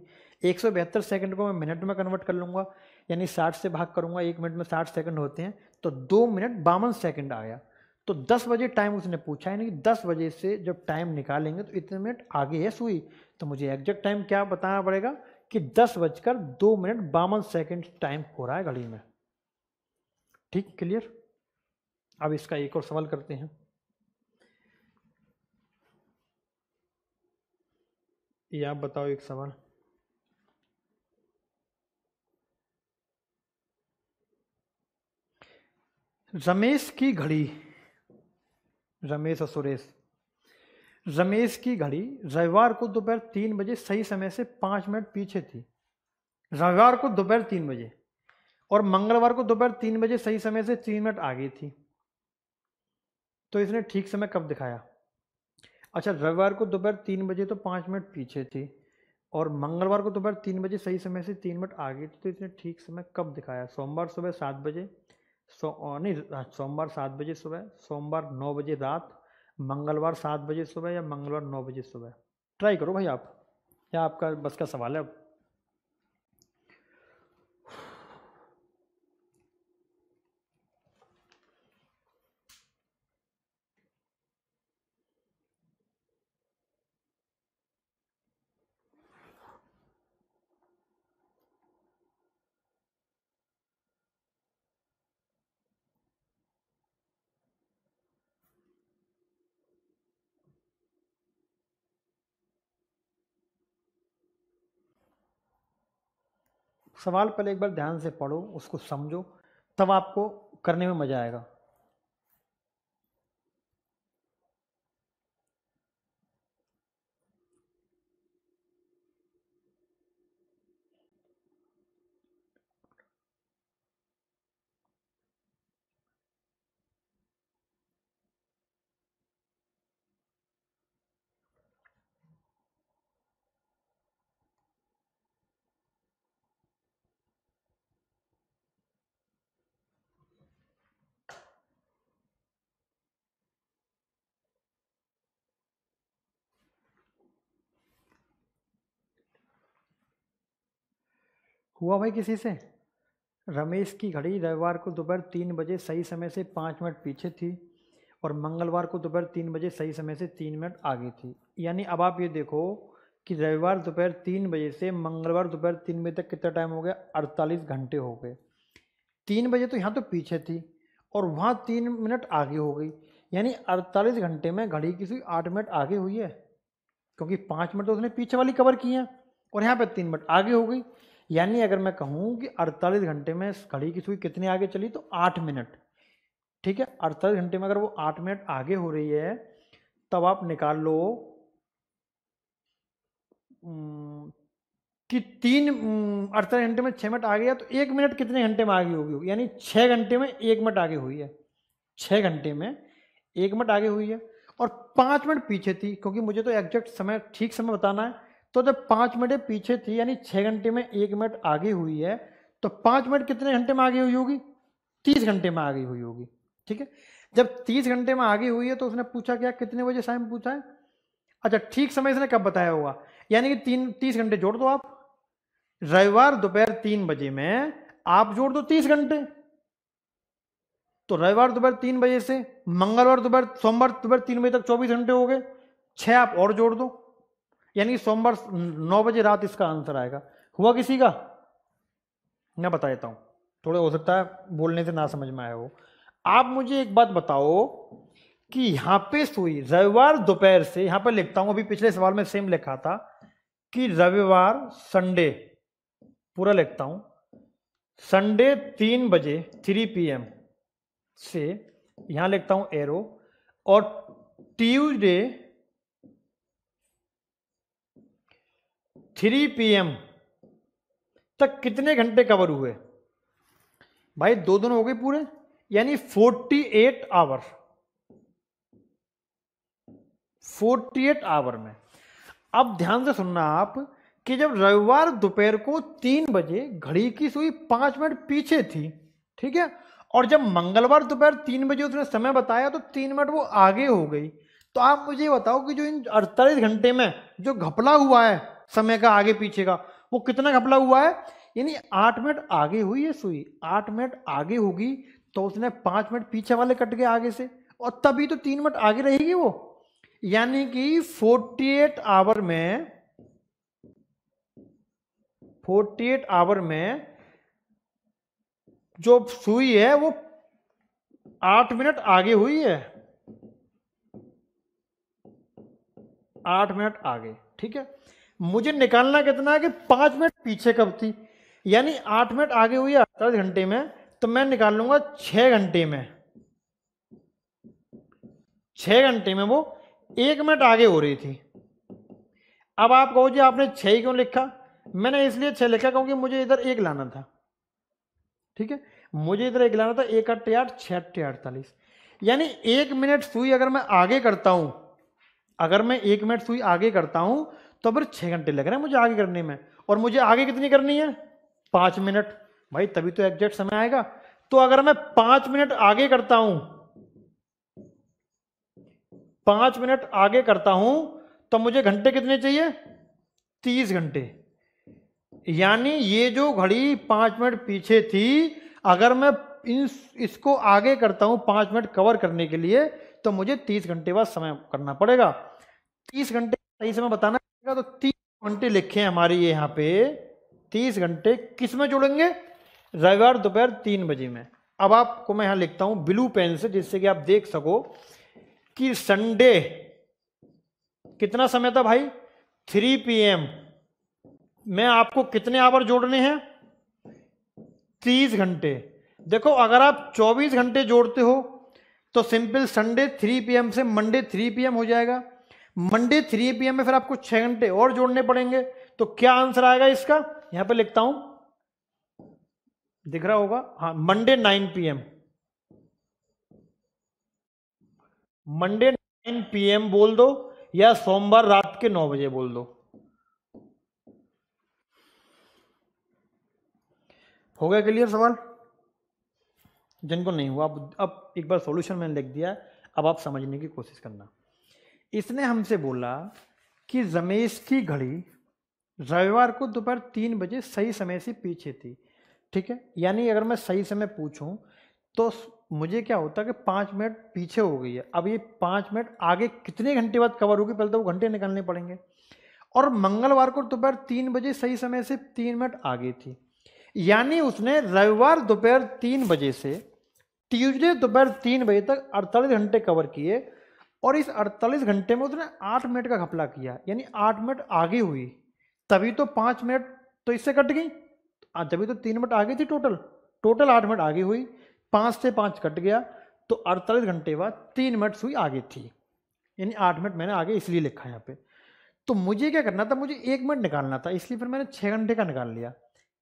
एक सौ बहत्तर सेकेंड को मैं मिनट में कन्वर्ट कर लूँगा यानी साठ से भाग करूँगा एक मिनट में साठ सेकेंड होते हैं तो दो मिनट बावन सेकेंड आया तो दस बजे टाइम उसने पूछा यानी कि दस बजे से जब टाइम निकालेंगे तो इतने मिनट आगे है सुई तो मुझे एग्जैक्ट टाइम क्या बताना पड़ेगा कि दस बजकर दो मिनट बावन सेकेंड टाइम हो रहा है घड़ी में ठीक क्लियर अब इसका एक और सवाल करते हैं ये आप बताओ एक सवाल रमेश की घड़ी रमेश और सुरेश रमेश की घड़ी रविवार को दोपहर तीन बजे सही समय से पांच मिनट पीछे थी रविवार को दोपहर तीन बजे और मंगलवार को दोपहर तीन बजे सही समय से तीन मिनट आ गई थी तो इसने ठीक समय कब दिखाया अच्छा रविवार को दोपहर तीन बजे तो पाँच मिनट पीछे थी और मंगलवार को दोपहर तीन बजे सही समय से तीन मिनट आ गई थी तो इसने ठीक समय कब दिखाया सोमवार सुबह सात बजे सो नहीं सोमवार सात बजे सुबह सोमवार नौ बजे रात मंगलवार सात बजे सुबह या मंगलवार नौ बजे सुबह ट्राई करो भाई आप या आपका बस का सवाल है सवाल पहले एक बार ध्यान से पढ़ो उसको समझो तब आपको करने में मज़ा आएगा हुआ भाई किसी से रमेश की घड़ी रविवार को दोपहर तीन बजे सही समय से पाँच मिनट पीछे थी और मंगलवार को दोपहर तीन बजे सही समय से तीन मिनट आगे थी यानी अब आप ये देखो कि रविवार दोपहर तीन बजे से मंगलवार दोपहर तीन बजे तक कितना टाइम हो गया अड़तालीस घंटे हो गए तीन बजे तो यहाँ तो पीछे थी और वहाँ तीन मिनट आगे हो गई यानी अड़तालीस घंटे में घड़ी की सुई आठ मिनट आगे हुई है क्योंकि पाँच मिनट तो उसने पीछे वाली कवर की है और यहाँ पर तीन मिनट आगे हो गई यानी अगर मैं कहूँ कि 48 घंटे में घड़ी की सुई कितने आगे चली तो 8 मिनट ठीक है 48 घंटे में अगर वो 8 मिनट आगे हो रही है तब आप निकाल लो कि तीन अड़तालीस घंटे में छः मिनट आ गया तो एक मिनट कितने घंटे में आगे होगी यानी छः घंटे में एक मिनट आगे हुई है छः घंटे में एक मिनट आगे हुई है और पाँच मिनट पीछे थी क्योंकि मुझे तो एग्जैक्ट समय ठीक समय बताना है तो जब पाँच मिनट पीछे थी यानी छः घंटे में एक मिनट आगे हुई है तो पाँच मिनट कितने घंटे में आगे हुई होगी तीस घंटे में आगे हुई होगी ठीक है जब तीस घंटे में आगे हुई है तो उसने पूछा क्या कितने बजे साइम पूछा है अच्छा ठीक समय इसने कब बताया होगा यानी कि तीन तीस घंटे जोड़ दो आप रविवार दोपहर तीन बजे में आप जोड़ दो तीस घंटे तो रविवार दोपहर तीन बजे से मंगलवार दोपहर सोमवार दोपहर तीन बजे तक चौबीस घंटे हो गए छः आप और जोड़ दो यानी सोमवार नौ बजे रात इसका आंसर आएगा हुआ किसी का मैं बता देता हूँ थोड़ा हो सकता है बोलने से ना समझ में आया हो आप मुझे एक बात बताओ कि यहाँ पे सोई रविवार दोपहर से यहाँ पर लिखता हूँ अभी पिछले सवाल में सेम लिखा था कि रविवार संडे पूरा लिखता हूँ संडे तीन बजे थ्री पी से यहाँ लिखता हूँ एरो और ट्यूजडे थ्री पी तक कितने घंटे कवर हुए भाई दो दिन हो गए पूरे यानी 48 आवर एट आवर में अब ध्यान से सुनना आप कि जब रविवार दोपहर को तीन बजे घड़ी की सुई पांच मिनट पीछे थी ठीक है और जब मंगलवार दोपहर तीन बजे उसने समय बताया तो तीन मिनट वो आगे हो गई तो आप मुझे बताओ कि जो इन अड़तालीस घंटे में जो घपला हुआ है समय का आगे पीछे का वो कितना घपला हुआ है यानी आठ मिनट आगे हुई है सुई आठ मिनट आगे होगी तो उसने पांच मिनट पीछे वाले कट गए आगे से और तभी तो तीन मिनट आगे रहेगी वो यानी कि 48 आवर में 48 आवर में जो सुई है वो आठ मिनट आगे हुई है आठ मिनट आगे ठीक है मुझे निकालना कितना है कि पांच मिनट पीछे कब थी यानी आठ मिनट आगे हुई अड़तालीस घंटे में तो मैं निकाल लूंगा छह घंटे में छः घंटे में वो एक मिनट आगे हो रही थी अब आप कहो जी आपने छः ही क्यों लिखा मैंने इसलिए छह लिखा क्योंकि मुझे इधर एक लाना था ठीक है मुझे इधर एक लाना था एक अट्ठे आठ छह अट्ठे अड़तालीस यानी एक मिनट सुई अगर मैं आगे करता हूं अगर मैं एक मिनट सुई आगे करता हूं तो फिर छः घंटे लग रहे हैं मुझे आगे करने में और मुझे आगे कितनी करनी है पाँच मिनट भाई तभी तो एग्जैक्ट समय आएगा तो अगर मैं पाँच मिनट आगे करता हूं पाँच मिनट आगे करता हूं तो मुझे घंटे कितने चाहिए तीस घंटे यानी ये जो घड़ी पाँच मिनट पीछे थी अगर मैं इन इसको आगे करता हूँ पाँच मिनट कवर करने के लिए तो मुझे तीस घंटे बाद समय करना पड़ेगा तीस घंटे सही समय बताना तो तीस घंटे लिखे हैं हमारे ये यहाँ पे तीस घंटे किस में जुड़ेंगे रविवार दोपहर तीन बजे में अब आपको मैं यहाँ लिखता हूँ ब्लू पेन से जिससे कि आप देख सको कि संडे कितना समय था भाई थ्री पीएम में आपको कितने आवर जोड़ने हैं तीस घंटे देखो अगर आप चौबीस घंटे जोड़ते हो तो सिंपल संडे थ्री पीएम से मंडे थ्री पीएम हो जाएगा मंडे थ्री पी में फिर आपको छः घंटे और जोड़ने पड़ेंगे तो क्या आंसर आएगा इसका यहाँ पे लिखता हूं दिख रहा होगा हाँ Monday nine P Monday nine P बोल दो या सोमवार रात के नौ बजे बोल दो हो गया क्लियर सवाल जिनको नहीं हुआ अब अब एक बार सॉल्यूशन मैंने लिख दिया है अब आप समझने की कोशिश करना इसने हमसे बोला कि रमेश की घड़ी रविवार को दोपहर तीन बजे सही समय से पीछे थी ठीक है यानी अगर मैं सही समय पूछूं तो मुझे क्या होता कि पाँच मिनट पीछे हो गई है अब ये पाँच मिनट आगे कितने घंटे बाद कवर होगी पहले तो वो घंटे निकालने पड़ेंगे और मंगलवार को दोपहर तीन बजे सही समय से तीन मिनट आगे थी यानी उसने रविवार दोपहर तीन बजे से ट्यूजडे दोपहर तीन बजे तक अड़तालीस घंटे कवर किए और इस 48 घंटे में उसने 8 मिनट का घपला किया यानी 8 मिनट आगे हुई तभी तो 5 मिनट तो इससे कट गई तभी तो तीन मिनट आगे थी टोटल टोटल आठ मिनट आगे हुई पाँच से पाँच कट गया तो अड़तालीस घंटे बाद तीन मिनट हुई आगे थी यानी आठ मिनट मैंने आगे इसलिए लिखा यहाँ पे तो मुझे क्या करना था मुझे एक मिनट निकालना था इसलिए फिर मैंने छः घंटे का निकाल लिया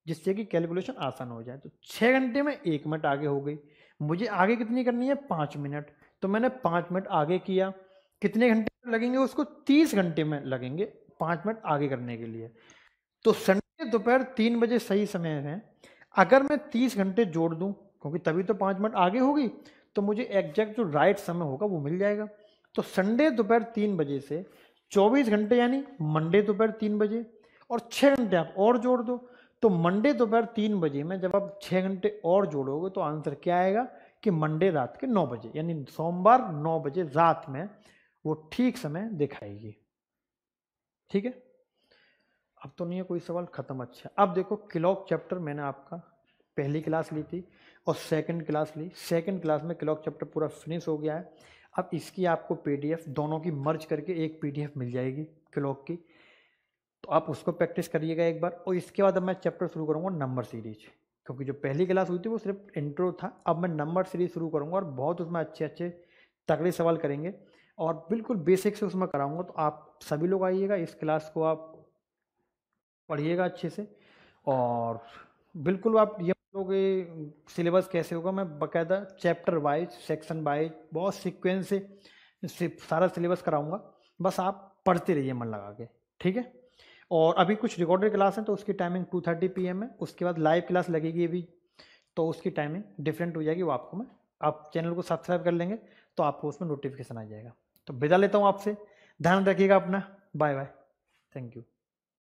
जिससे कि कैलकुलेशन आसान हो जाए तो छः घंटे में एक मिनट आगे हो गई मुझे आगे कितनी करनी है पाँच मिनट तो मैंने पाँच मिनट आगे किया कितने घंटे लगेंगे उसको तीस घंटे में लगेंगे पाँच मिनट आगे करने के लिए तो संडे दोपहर तीन बजे सही समय है अगर मैं तीस घंटे जोड़ दूँ क्योंकि तभी तो पाँच मिनट आगे होगी तो मुझे एग्जैक्ट जो राइट समय होगा वो मिल जाएगा तो संडे दोपहर तीन बजे से चौबीस घंटे यानी मंडे दोपहर तीन बजे और छः घंटे आप और जोड़ दो तो मंडे दोपहर तीन बजे में जब आप छः घंटे और जोड़ोगे तो आंसर क्या आएगा कि मंडे रात के नौ बजे यानी सोमवार नौ बजे रात में वो ठीक समय दिखाएगी ठीक है अब तो नहीं है कोई सवाल ख़त्म अच्छा अब देखो क्लॉक चैप्टर मैंने आपका पहली क्लास ली थी और सेकंड क्लास ली सेकंड क्लास में क्लॉक चैप्टर पूरा फिनिश हो गया है अब इसकी आपको पीडीएफ दोनों की मर्ज करके एक पीडीएफ मिल जाएगी क्लॉक की तो आप उसको प्रैक्टिस करिएगा एक बार और इसके बाद अब मैं चैप्टर शुरू करूँगा नंबर सीरीज क्योंकि जो पहली क्लास हुई थी वो सिर्फ इंट्रो था अब मैं नंबर सीरीज शुरू करूँगा और बहुत उसमें अच्छे अच्छे तगड़े सवाल करेंगे और बिल्कुल बेसिक से उसमें कराऊंगा तो आप सभी लोग आइएगा इस क्लास को आप पढ़िएगा अच्छे से और बिल्कुल आप ये लोगे सिलेबस कैसे होगा मैं बकायदा चैप्टर वाइज सेक्शन वाइज बहुत सिक्वेंस से सारा सिलेबस कराऊंगा बस आप पढ़ते रहिए मन लगा के ठीक है और अभी कुछ रिकॉर्डेड क्लास है तो उसकी timing two thirty P M है उसके बाद लाइव क्लास लगेगी अभी तो उसकी टाइमिंग डिफरेंट हो जाएगी वो आपको मैं आप चैनल को सब्सक्राइब कर लेंगे तो आपको उसमें नोटिफिकेशन आ जाएगा तो विदा लेता हूँ आपसे ध्यान रखिएगा अपना बाय बाय थैंक यू